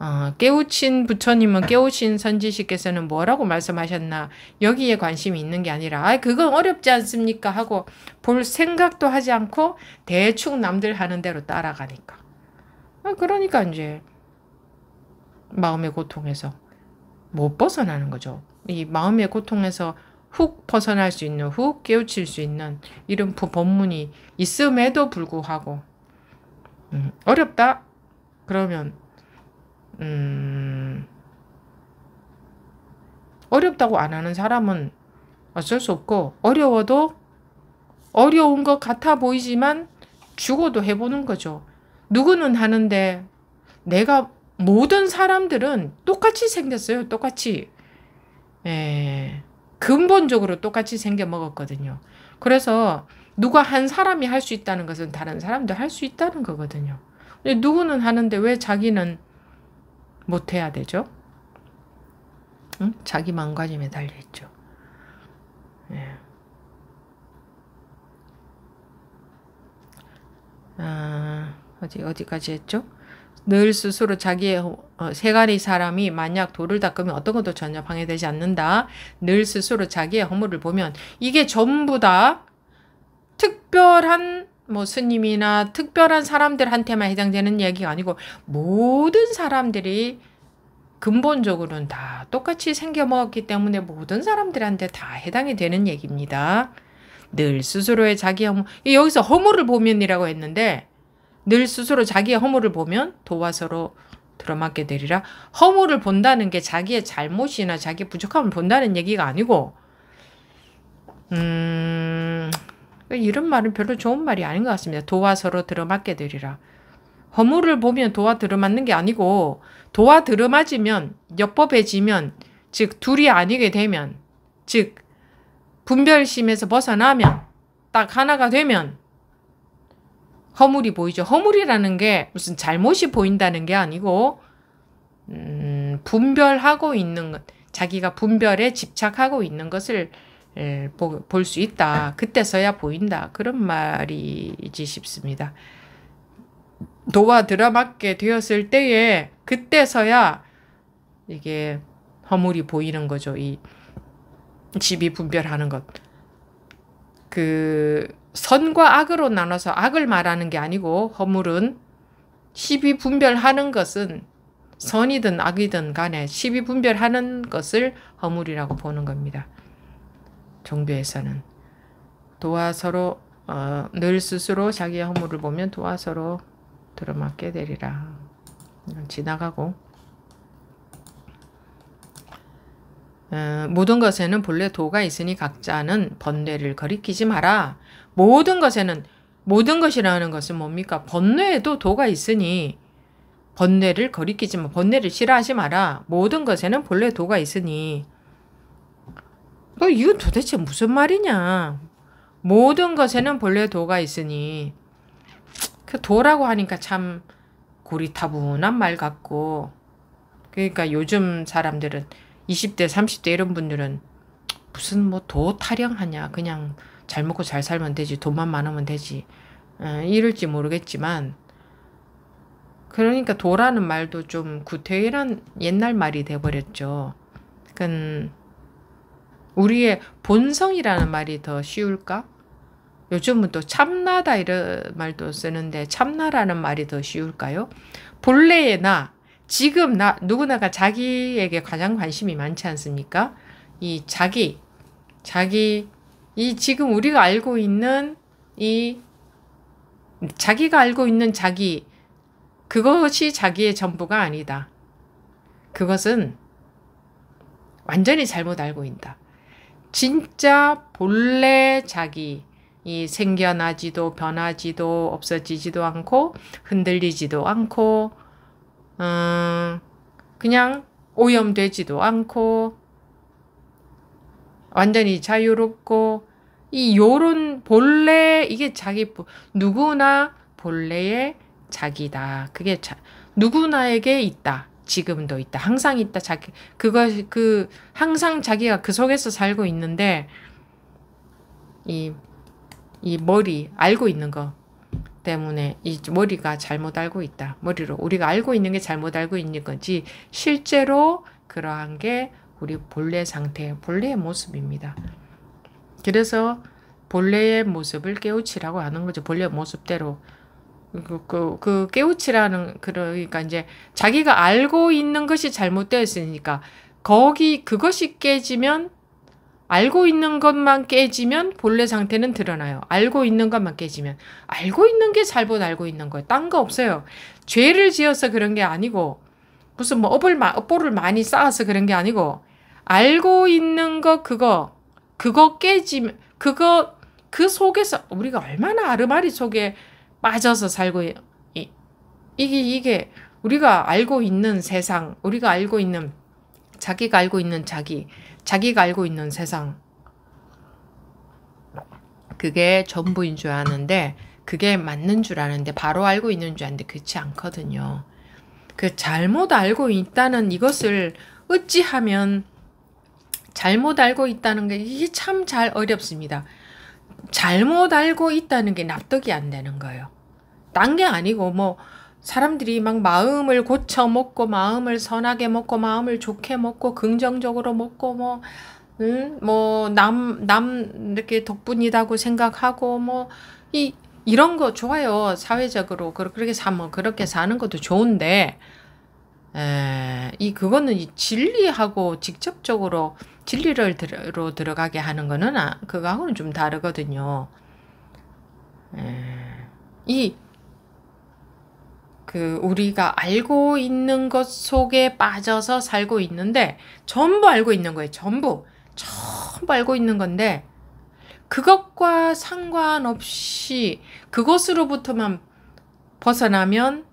어, 깨우친 부처님은 깨우친 선지식께서는 뭐라고 말씀하셨나 여기에 관심이 있는 게 아니라 아 그건 어렵지 않습니까 하고 볼 생각도 하지 않고 대충 남들 하는 대로 따라가니까 아, 그러니까 이제 마음의 고통에서 못 벗어나는 거죠 이 마음의 고통에서 훅 벗어날 수 있는 훅 깨우칠 수 있는 이런 법문이 있음에도 불구하고 음, 어렵다 그러면 음, 어렵다고 안 하는 사람은 어쩔 수 없고 어려워도 어려운 것 같아 보이지만 죽어도 해보는 거죠. 누구는 하는데 내가 모든 사람들은 똑같이 생겼어요. 똑같이. 에... 예. 근본적으로 똑같이 생겨 먹었거든요. 그래서 누가 한 사람이 할 수 있다는 것은 다른 사람도 할 수 있다는 거거든요. 근데 누구는 하는데 왜 자기는 못 해야 되죠? 응? 자기 망가짐에 달려 있죠. 예. 아, 어디 어디까지 했죠? 늘 스스로 자기의 어, 세가리 사람이 만약 돌을 닦으면 어떤 것도 전혀 방해되지 않는다. 늘 스스로 자기의 허물을 보면 이게 전부 다 특별한 뭐 스님이나 특별한 사람들한테만 해당되는 얘기가 아니고 모든 사람들이 근본적으로는 다 똑같이 생겨 먹었기 때문에 모든 사람들한테 다 해당이 되는 얘기입니다. 늘 스스로의 자기 허물, 여기서 허물을 보면이라고 했는데 늘 스스로 자기의 허물을 보면 도와서로 들어맞게 되리라. 허물을 본다는 게 자기의 잘못이나 자기 부족함을 본다는 얘기가 아니고 음, 이런 말은 별로 좋은 말이 아닌 것 같습니다. 도와서로 들어맞게 되리라. 허물을 보면 도와 들어맞는 게 아니고 도와 들어맞으면 역법해지면 즉 둘이 아니게 되면 즉 분별심에서 벗어나면 딱 하나가 되면 허물이 보이죠. 허물이라는 게 무슨 잘못이 보인다는 게 아니고 음, 분별하고 있는 것, 자기가 분별에 집착하고 있는 것을 볼 수 있다. 그때서야 보인다. 그런 말이지 싶습니다. 도와 들어맞게 되었을 때에 그때서야 이게 허물이 보이는 거죠. 이 집이 분별하는 것. 그 선과 악으로 나눠서 악을 말하는 게 아니고 허물은 시비 분별하는 것은 선이든 악이든 간에 시비 분별하는 것을 허물이라고 보는 겁니다. 종교에서는 도와 서로 어, 늘 스스로 자기의 허물을 보면 도와 서로 들어맞게 되리라. 지나가고 어, 모든 것에는 본래 도가 있으니 각자는 번뇌를 거리키지 마라. 모든 것에는 모든 것이라는 것은 뭡니까? 번뇌에도 도가 있으니 번뇌를 거리끼지만 번뇌를 싫어하지 마라. 모든 것에는 본래 도가 있으니 이건 도대체 무슨 말이냐? 모든 것에는 본래 도가 있으니 그 도라고 하니까 참 고리타분한 말 같고 그러니까 요즘 사람들은 20대, 30대 이런 분들은 무슨 뭐 도 타령하냐 그냥 잘 먹고 잘 살면 되지 돈만 많으면 되지 어, 이럴지 모르겠지만 그러니까 도라는 말도 좀 구태일한 옛날 말이 돼버렸죠. 그건 우리의 본성이라는 말이 더 쉬울까? 요즘은 또 참나다 이런 말도 쓰는데 참나라는 말이 더 쉬울까요? 본래의 나, 지금 나 누구나가 자기에게 가장 관심이 많지 않습니까? 이 자기, 자기 이 지금 우리가 알고 있는 이 자기가 알고 있는 자기 그것이 자기의 전부가 아니다. 그것은 완전히 잘못 알고 있다. 진짜 본래 자기 이 생겨나지도 변하지도 없어지지도 않고 흔들리지도 않고 음, 그냥 오염되지도 않고 완전히 자유롭고 이 요런 본래 이게 자기 누구나 본래의 자기다. 그게 자, 누구나에게 있다. 지금도 있다. 항상 있다. 자기 그거 그 항상 자기가 그 속에서 살고 있는데 이이 이 머리 알고 있는 거 때문에 이 머리가 잘못 알고 있다. 머리로 우리가 알고 있는 게 잘못 알고 있는 건지 실제로 그러한 게 우리 본래 상태, 본래의 모습입니다. 그래서 본래의 모습을 깨우치라고 하는 거죠. 본래 모습대로. 그, 그, 그 깨우치라는, 그러니까 이제 자기가 알고 있는 것이 잘못되었으니까 거기, 그것이 깨지면 알고 있는 것만 깨지면 본래 상태는 드러나요. 알고 있는 것만 깨지면. 알고 있는 게 잘못 알고 있는 거예요. 딴 거 없어요. 죄를 지어서 그런 게 아니고, 무슨 뭐 업을, 업보를 많이 쌓아서 그런 게 아니고, 알고 있는 것 그거, 그거 깨지 면 그거 그 속에서 우리가 얼마나 아르마리 속에 빠져서 살고 이, 이게 이게 우리가 알고 있는 세상, 우리가 알고 있는 자기가 알고 있는 자기, 자기가 알고 있는 세상. 그게 전부인 줄 아는데 그게 맞는 줄 아는데 바로 알고 있는 줄 아는데 그렇지 않거든요. 그 잘못 알고 있다는 이것을 어찌하면 잘못 알고 있다는 게 이게 참 잘 어렵습니다. 잘못 알고 있다는 게 납득이 안 되는 거예요. 딴 게 아니고 뭐 사람들이 막 마음을 고쳐 먹고 마음을 선하게 먹고 마음을 좋게 먹고 긍정적으로 먹고 뭐 음, 뭐, 남, 남, 이렇게 덕분이라고 생각하고, 뭐, 이, 이런 거 좋아요. 사회적으로. 그렇게 사면, 뭐 그렇게 사는 것도 좋은데, 에, 이, 그거는 이 진리하고 직접적으로 진리를 들어, 들어가게 하는 거는 아, 그거하고는 좀 다르거든요. 예. 이, 그, 우리가 알고 있는 것 속에 빠져서 살고 있는데, 전부 알고 있는 거예요. 전부. 전부 알고 있는 건데, 그것과 상관없이 그것으로부터만 벗어나면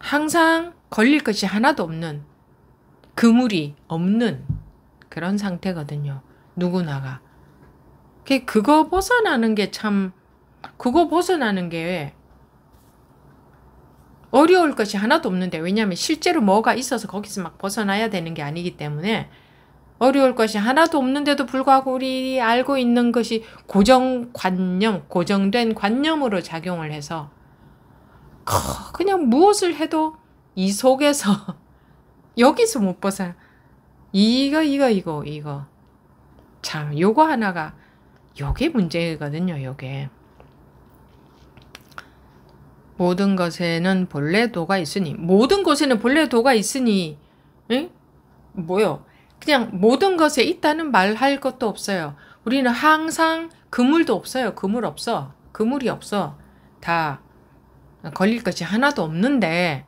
항상 걸릴 것이 하나도 없는 그물이 없는 그런 상태거든요. 누구나가. 그, 그거 벗어나는 게 참, 그거 벗어나는 게 어려울 것이 하나도 없는데, 왜냐하면 실제로 뭐가 있어서 거기서 막 벗어나야 되는 게 아니기 때문에 어려울 것이 하나도 없는데도 불구하고 우리 알고 있는 것이 고정관념, 고정된 관념으로 작용을 해서 그냥 무엇을 해도 이 속에서 여기서 못 벗어나. 이거, 이거, 이거, 이거. 참, 요거 하나가, 요게 문제거든요, 요게. 모든 것에는 본래 도가 있으니, 모든 것에는 본래 도가 있으니, 응? 뭐요? 그냥 모든 것에 있다는 말 할 것도 없어요. 우리는 항상 그물도 없어요. 그물 없어. 그물 없어. 다 걸릴 것이 하나도 없는데,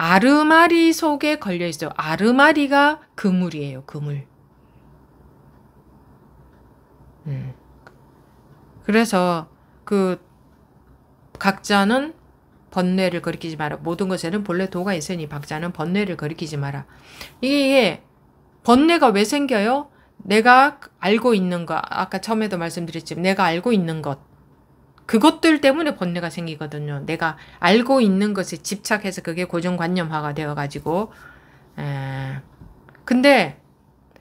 아르마리 속에 걸려 있어요. 아르마리가 그물이에요. 그물. 음. 그래서 그 각자는 번뇌를 거리키지 마라. 모든 것에는 본래 도가 있으니 박자는 번뇌를 거리키지 마라. 이게 번뇌가 왜 생겨요? 내가 알고 있는 것, 아까 처음에도 말씀드렸지만 내가 알고 있는 것, 그것들 때문에 번뇌가 생기거든요. 내가 알고 있는 것에 집착해서 그게 고정관념화가 되어가지고 에... 근데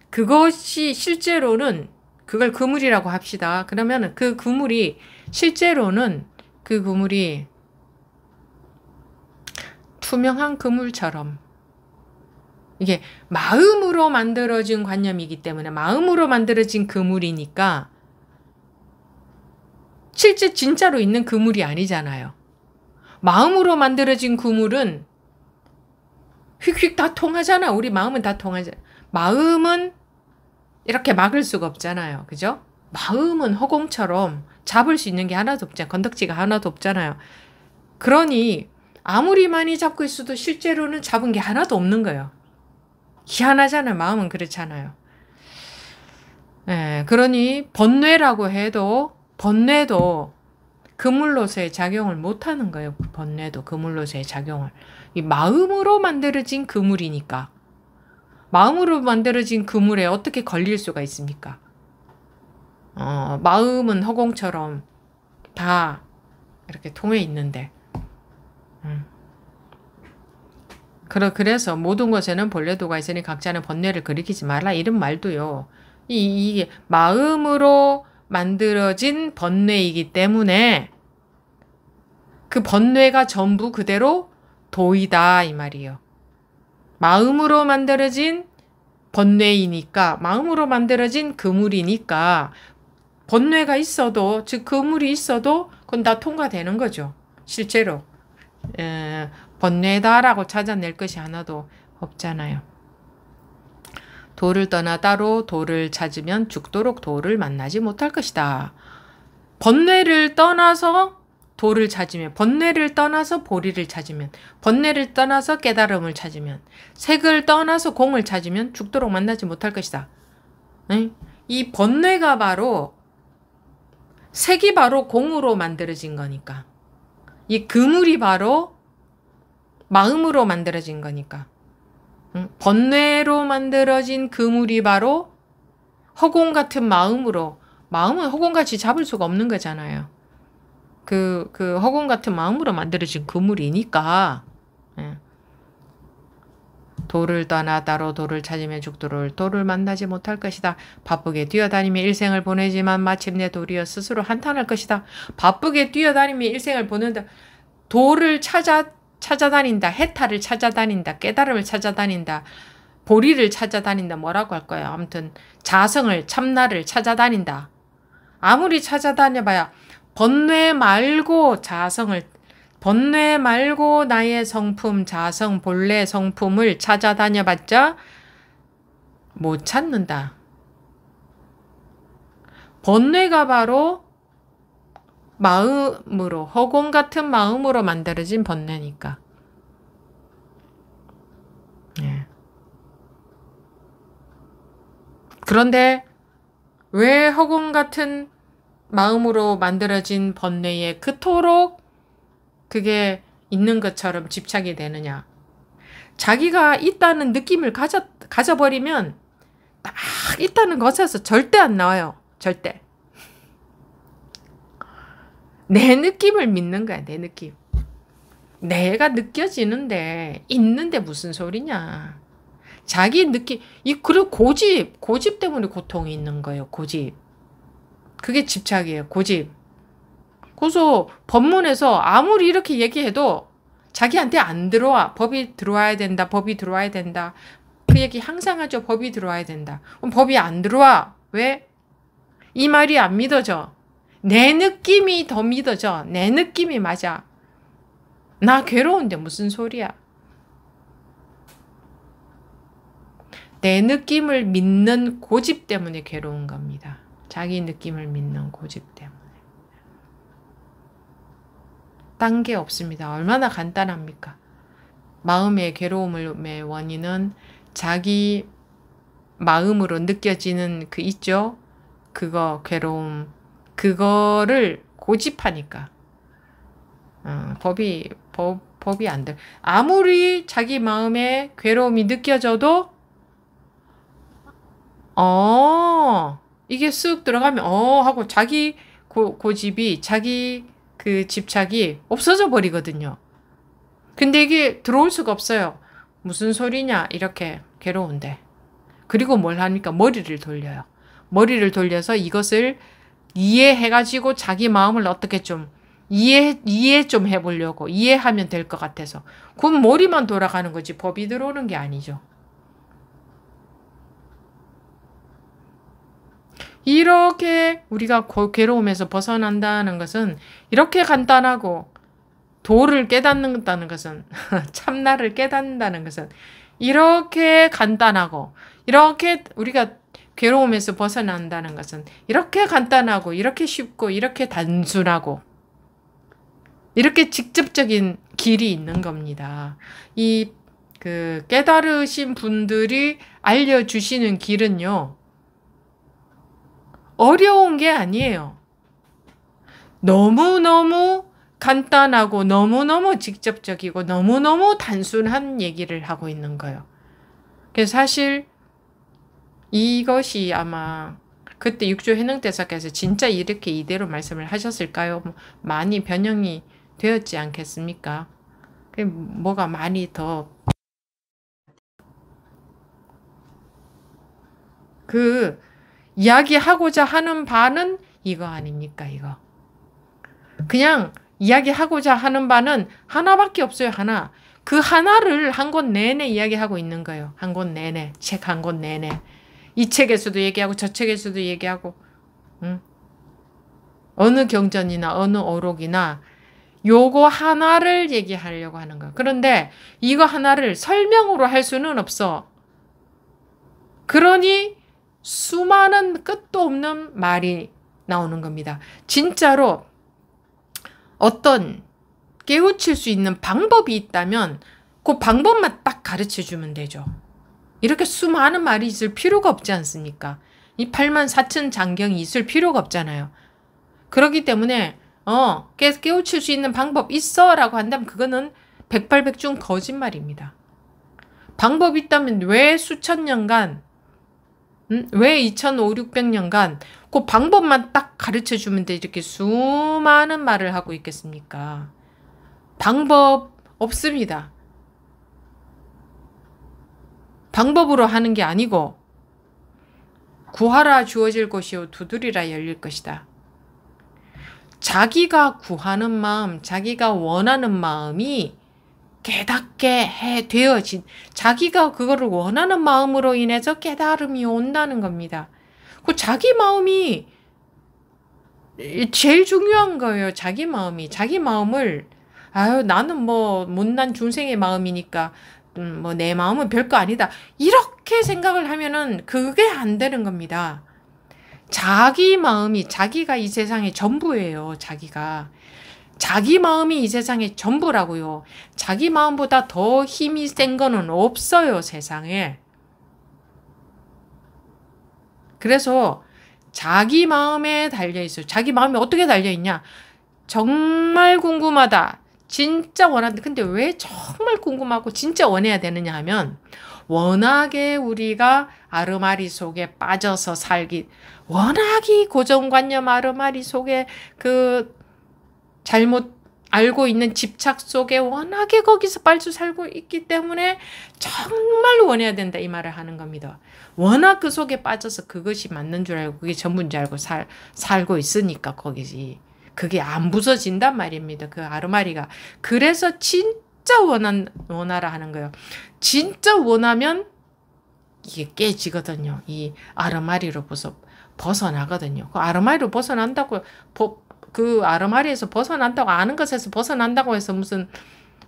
그것이 실제로는 그걸 그물이라고 합시다. 그러면 그 그물이 실제로는 그 그물이 투명한 그물처럼 이게 마음으로 만들어진 관념이기 때문에 마음으로 만들어진 그물이니까 실제 진짜로 있는 그물이 아니잖아요. 마음으로 만들어진 그물은 휙휙 다 통하잖아. 우리 마음은 다 통하잖아. 마음은 이렇게 막을 수가 없잖아요. 그죠? 마음은 허공처럼 잡을 수 있는 게 하나도 없잖아요. 건덕지가 하나도 없잖아요. 그러니 아무리 많이 잡고 있어도 실제로는 잡은 게 하나도 없는 거예요. 희한하잖아요. 마음은 그렇잖아요. 예, 그러니 번뇌라고 해도 번뇌도 그물로서의 작용을 못하는 거예요. 번뇌도 그물로서의 작용을. 이 마음으로 만들어진 그물이니까. 마음으로 만들어진 그물에 어떻게 걸릴 수가 있습니까? 어, 마음은 허공처럼 다 이렇게 통해 있는데. 음. 그래서 모든 것에는 본래도가 있으니 각자는 번뇌를 그리키지 말라. 이런 말도요. 이, 이 마음으로 만들어진 번뇌이기 때문에 그 번뇌가 전부 그대로 도이다 이 말이에요. 마음으로 만들어진 번뇌이니까 마음으로 만들어진 그물이니까 번뇌가 있어도 즉 그물이 있어도 그건 다 통과되는 거죠. 실제로 에, 번뇌다라고 찾아낼 것이 하나도 없잖아요. 돌을 떠나 따로 돌을 찾으면 죽도록 돌를 만나지 못할 것이다. 번뇌를 떠나서 도를 찾으면 번뇌를 떠나서 보리를 찾으면 번뇌를 떠나서 깨달음을 찾으면 색을 떠나서 공을 찾으면 죽도록 만나지 못할 것이다. 이 번뇌가 바로 색이 바로 공으로 만들어진 거니까 이 그물이 바로 마음으로 만들어진 거니까 번뇌로 만들어진 그물이 바로 허공 같은 마음으로 마음은 허공같이 잡을 수가 없는 거잖아요. 그, 그 허공 같은 마음으로 만들어진 그물이니까 예. 도를 떠나 따로 도를 찾으며 죽도를 도를 만나지 못할 것이다. 바쁘게 뛰어다니며 일생을 보내지만 마침내 도리어 스스로 한탄할 것이다. 바쁘게 뛰어다니며 일생을 보낸다. 도를 찾아 찾아다닌다, 해탈을 찾아다닌다, 깨달음을 찾아다닌다, 보리를 찾아다닌다, 뭐라고 할 거예요. 아무튼 자성을, 참나를 찾아다닌다. 아무리 찾아다녀봐야 번뇌 말고 자성을, 번뇌 말고 나의 성품, 자성, 본래 성품을 찾아다녀봤자 못 찾는다. 번뇌가 바로 마음으로 허공 같은 마음으로 만들어진 번뇌니까. 예. 그런데 왜 허공 같은 마음으로 만들어진 번뇌에 그토록 그게 있는 것처럼 집착이 되느냐? 자기가 있다는 느낌을 가져, 가져버리면 딱 있다는 것에서 절대 안 나와요. 절대. 내 느낌을 믿는 거야, 내 느낌. 내가 느껴지는데, 있는데 무슨 소리냐. 자기 느낌, 이, 그리고 고집, 고집 때문에 고통이 있는 거예요, 고집. 그게 집착이에요, 고집. 그래서 법문에서 아무리 이렇게 얘기해도 자기한테 안 들어와. 법이 들어와야 된다, 법이 들어와야 된다. 그 얘기 항상 하죠, 법이 들어와야 된다. 그럼 법이 안 들어와. 왜? 이 말이 안 믿어져. 내 느낌이 더 믿어져. 내 느낌이 맞아. 나 괴로운데 무슨 소리야. 내 느낌을 믿는 고집 때문에 괴로운 겁니다. 자기 느낌을 믿는 고집 때문에. 딴 게 없습니다. 얼마나 간단합니까? 마음의 괴로움의 원인은 자기 마음으로 느껴지는 그 있죠? 그거 괴로움 그거를 고집하니까 어, 법이 법, 법이 안 돼. 아무리 자기 마음에 괴로움이 느껴져도 어 이게 쑥 들어가면 어 하고 자기 고, 고집이 자기 그 집착이 없어져 버리거든요. 근데 이게 들어올 수가 없어요. 무슨 소리냐 이렇게 괴로운데. 그리고 뭘 합니까? 머리를 돌려요. 머리를 돌려서 이것을 이해해가지고 자기 마음을 어떻게 좀 이해, 이해 좀 해보려고. 이해하면 될 것 같아서. 그건 머리만 돌아가는 거지. 법이 들어오는 게 아니죠. 이렇게 우리가 괴로움에서 벗어난다는 것은 이렇게 간단하고 도를 깨닫는다는 것은 (laughs) 참나를 깨닫는다는 것은 이렇게 간단하고 이렇게 우리가 괴로움에서 벗어난다는 것은 이렇게 간단하고 이렇게 쉽고 이렇게 단순하고 이렇게 직접적인 길이 있는 겁니다. 이 그 깨달으신 분들이 알려주시는 길은요. 어려운 게 아니에요. 너무너무 간단하고 너무너무 직접적이고 너무너무 단순한 얘기를 하고 있는 거예요. 그래서 사실 이것이 아마 그때 육조 해능대사께서 진짜 이렇게 이대로 말씀을 하셨을까요? 뭐 많이 변형이 되었지 않겠습니까? 뭐가 많이 더 그 이야기하고자 하는 바는 이거 아닙니까 이거 그냥 이야기하고자 하는 바는 하나밖에 없어요 하나 그 하나를 한곳 내내 이야기하고 있는 거예요 한곳 내내 책한곳 내내 이 책에서도 얘기하고 저 책에서도 얘기하고 응? 어느 경전이나 어느 어록이나 요거 하나를 얘기하려고 하는 거야. 그런데 이거 하나를 설명으로 할 수는 없어. 그러니 수많은 끝도 없는 말이 나오는 겁니다. 진짜로 어떤 깨우칠 수 있는 방법이 있다면 그 방법만 딱 가르쳐 주면 되죠. 이렇게 수많은 말이 있을 필요가 없지 않습니까? 이 8만 4천 장경이 있을 필요가 없잖아요. 그렇기 때문에 어, 깨, 깨우칠 수 있는 방법 있어 라고 한다면 그거는 백발백중 거짓말입니다. 방법이 있다면 왜 수천 년간 음? 왜 2,500년간 그 방법만 딱 가르쳐 주면 돼 이렇게 수많은 말을 하고 있겠습니까? 방법 없습니다. 방법으로 하는 게 아니고 구하라 주어질 것이요 두드리라 열릴 것이다. 자기가 구하는 마음, 자기가 원하는 마음이 깨닫게 해 되어진 자기가 그거를 원하는 마음으로 인해서 깨달음이 온다는 겁니다. 그 자기 마음이 제일 중요한 거예요. 자기 마음이 자기 마음을 아유 나는 뭐 못난 중생의 마음이니까 음, 뭐내 마음은 별거 아니다. 이렇게 생각을 하면은 그게 안 되는 겁니다. 자기 마음이 자기가 이 세상의 전부예요. 자기가 자기 마음이 이 세상의 전부라고요. 자기 마음보다 더 힘이 센 거는 없어요, 세상에. 그래서 자기 마음에 달려 있어요. 자기 마음이 어떻게 달려 있냐? 정말 궁금하다. 진짜 원하는데 근데 왜 정말 궁금하고 진짜 원해야 되느냐 하면 워낙에 우리가 아르마리 속에 빠져서 살기 워낙이 고정관념 아르마리 속에 그 잘못 알고 있는 집착 속에 워낙에 거기서 빨주 살고 있기 때문에 정말 원해야 된다 이 말을 하는 겁니다. 워낙 그 속에 빠져서 그것이 맞는 줄 알고 그게 전부인 줄 알고 살, 살고 있으니까 거기지. 그게 안 부서진단 말입니다. 그 아르마리가. 그래서 진짜 원한, 원하라 하는 거예요. 진짜 원하면 이게 깨지거든요. 이 아르마리로부터 벗어나거든요. 그 아르마리로 벗어난다고, 보, 그 아르마리에서 벗어난다고, 아는 것에서 벗어난다고 해서 무슨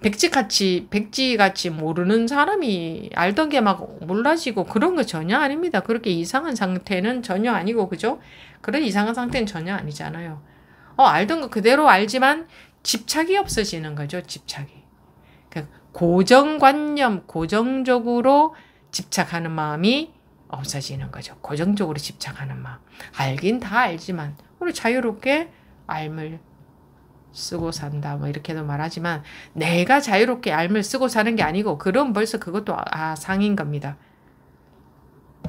백지같이, 백지같이 모르는 사람이 알던 게 막 몰라지고 그런 거 전혀 아닙니다. 그렇게 이상한 상태는 전혀 아니고, 그죠? 그런 이상한 상태는 전혀 아니잖아요. 어, 알던 거 그대로 알지만 집착이 없어지는 거죠. 집착이. 그러니까 고정관념, 고정적으로 집착하는 마음이 없어지는 거죠. 고정적으로 집착하는 마음. 알긴 다 알지만 우리 자유롭게 알을 쓰고 산다 뭐 이렇게도 말하지만 내가 자유롭게 알을 쓰고 사는 게 아니고 그럼 벌써 그것도 아 상인 겁니다.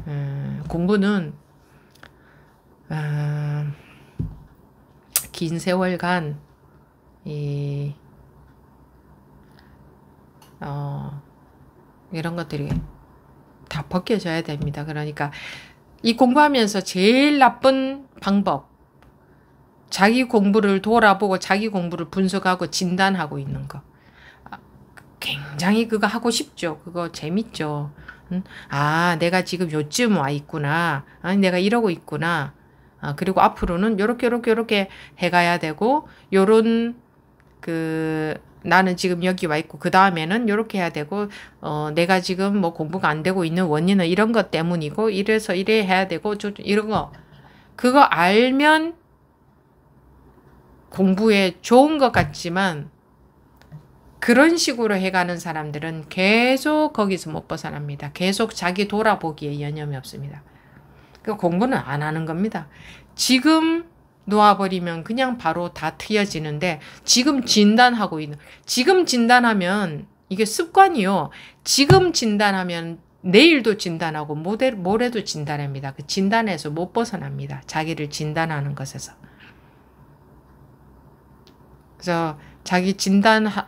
음, 공부는 음, 긴 세월간 이 어, 이런 것들이 다 벗겨져야 됩니다. 그러니까 이 공부하면서 제일 나쁜 방법 자기 공부를 돌아보고 자기 공부를 분석하고 진단하고 있는 거. 아, 굉장히 그거 하고 싶죠. 그거 재밌죠. 아, 내가 지금 요쯤 와 있구나. 아, 내가 이러고 있구나. 아, 그리고 앞으로는 요렇게 요렇게 요렇게 해가야 되고 요런 그 나는 지금 여기 와 있고 그 다음에는 요렇게 해야 되고 어 내가 지금 뭐 공부가 안 되고 있는 원인은 이런 것 때문이고 이래서 이래 해야 되고 저 이런 거 그거 알면 공부에 좋은 것 같지만 그런 식으로 해가는 사람들은 계속 거기서 못 벗어납니다. 계속 자기 돌아보기에 여념이 없습니다. 그 공부는 안 하는 겁니다. 지금 놓아버리면 그냥 바로 다 트여지는데 지금 진단하고 있는 지금 진단하면 이게 습관이요. 지금 진단하면 내일도 진단하고 모레, 모레도 진단합니다. 그 진단에서 못 벗어납니다. 자기를 진단하는 것에서. 그래서 자기 진단한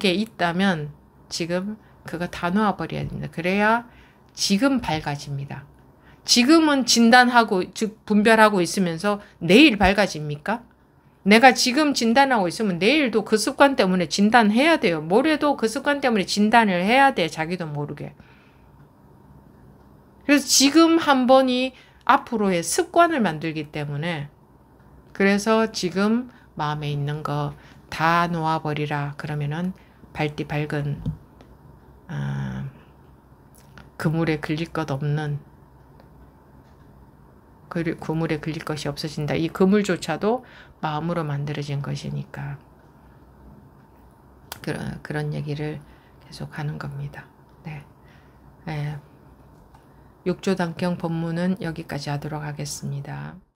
게 있다면 지금 그거 다 놓아버려야 됩니다. 그래야 지금 밝아집니다. 지금은 진단하고, 즉, 분별하고 있으면서 내일 밝아집니까? 내가 지금 진단하고 있으면 내일도 그 습관 때문에 진단해야 돼요. 모레도 그 습관 때문에 진단을 해야 돼. 자기도 모르게. 그래서 지금 한 번이 앞으로의 습관을 만들기 때문에 그래서 지금 마음에 있는 거 다 놓아버리라. 그러면은 발디 밝은 아, 그물에 걸릴 것 없는 그물에 걸릴 것이 없어진다. 이 그물조차도 마음으로 만들어진 것이니까 그런, 그런 얘기를 계속 하는 겁니다. 네. 네. 예. 6조 단경 법문은 여기까지 하도록 하겠습니다.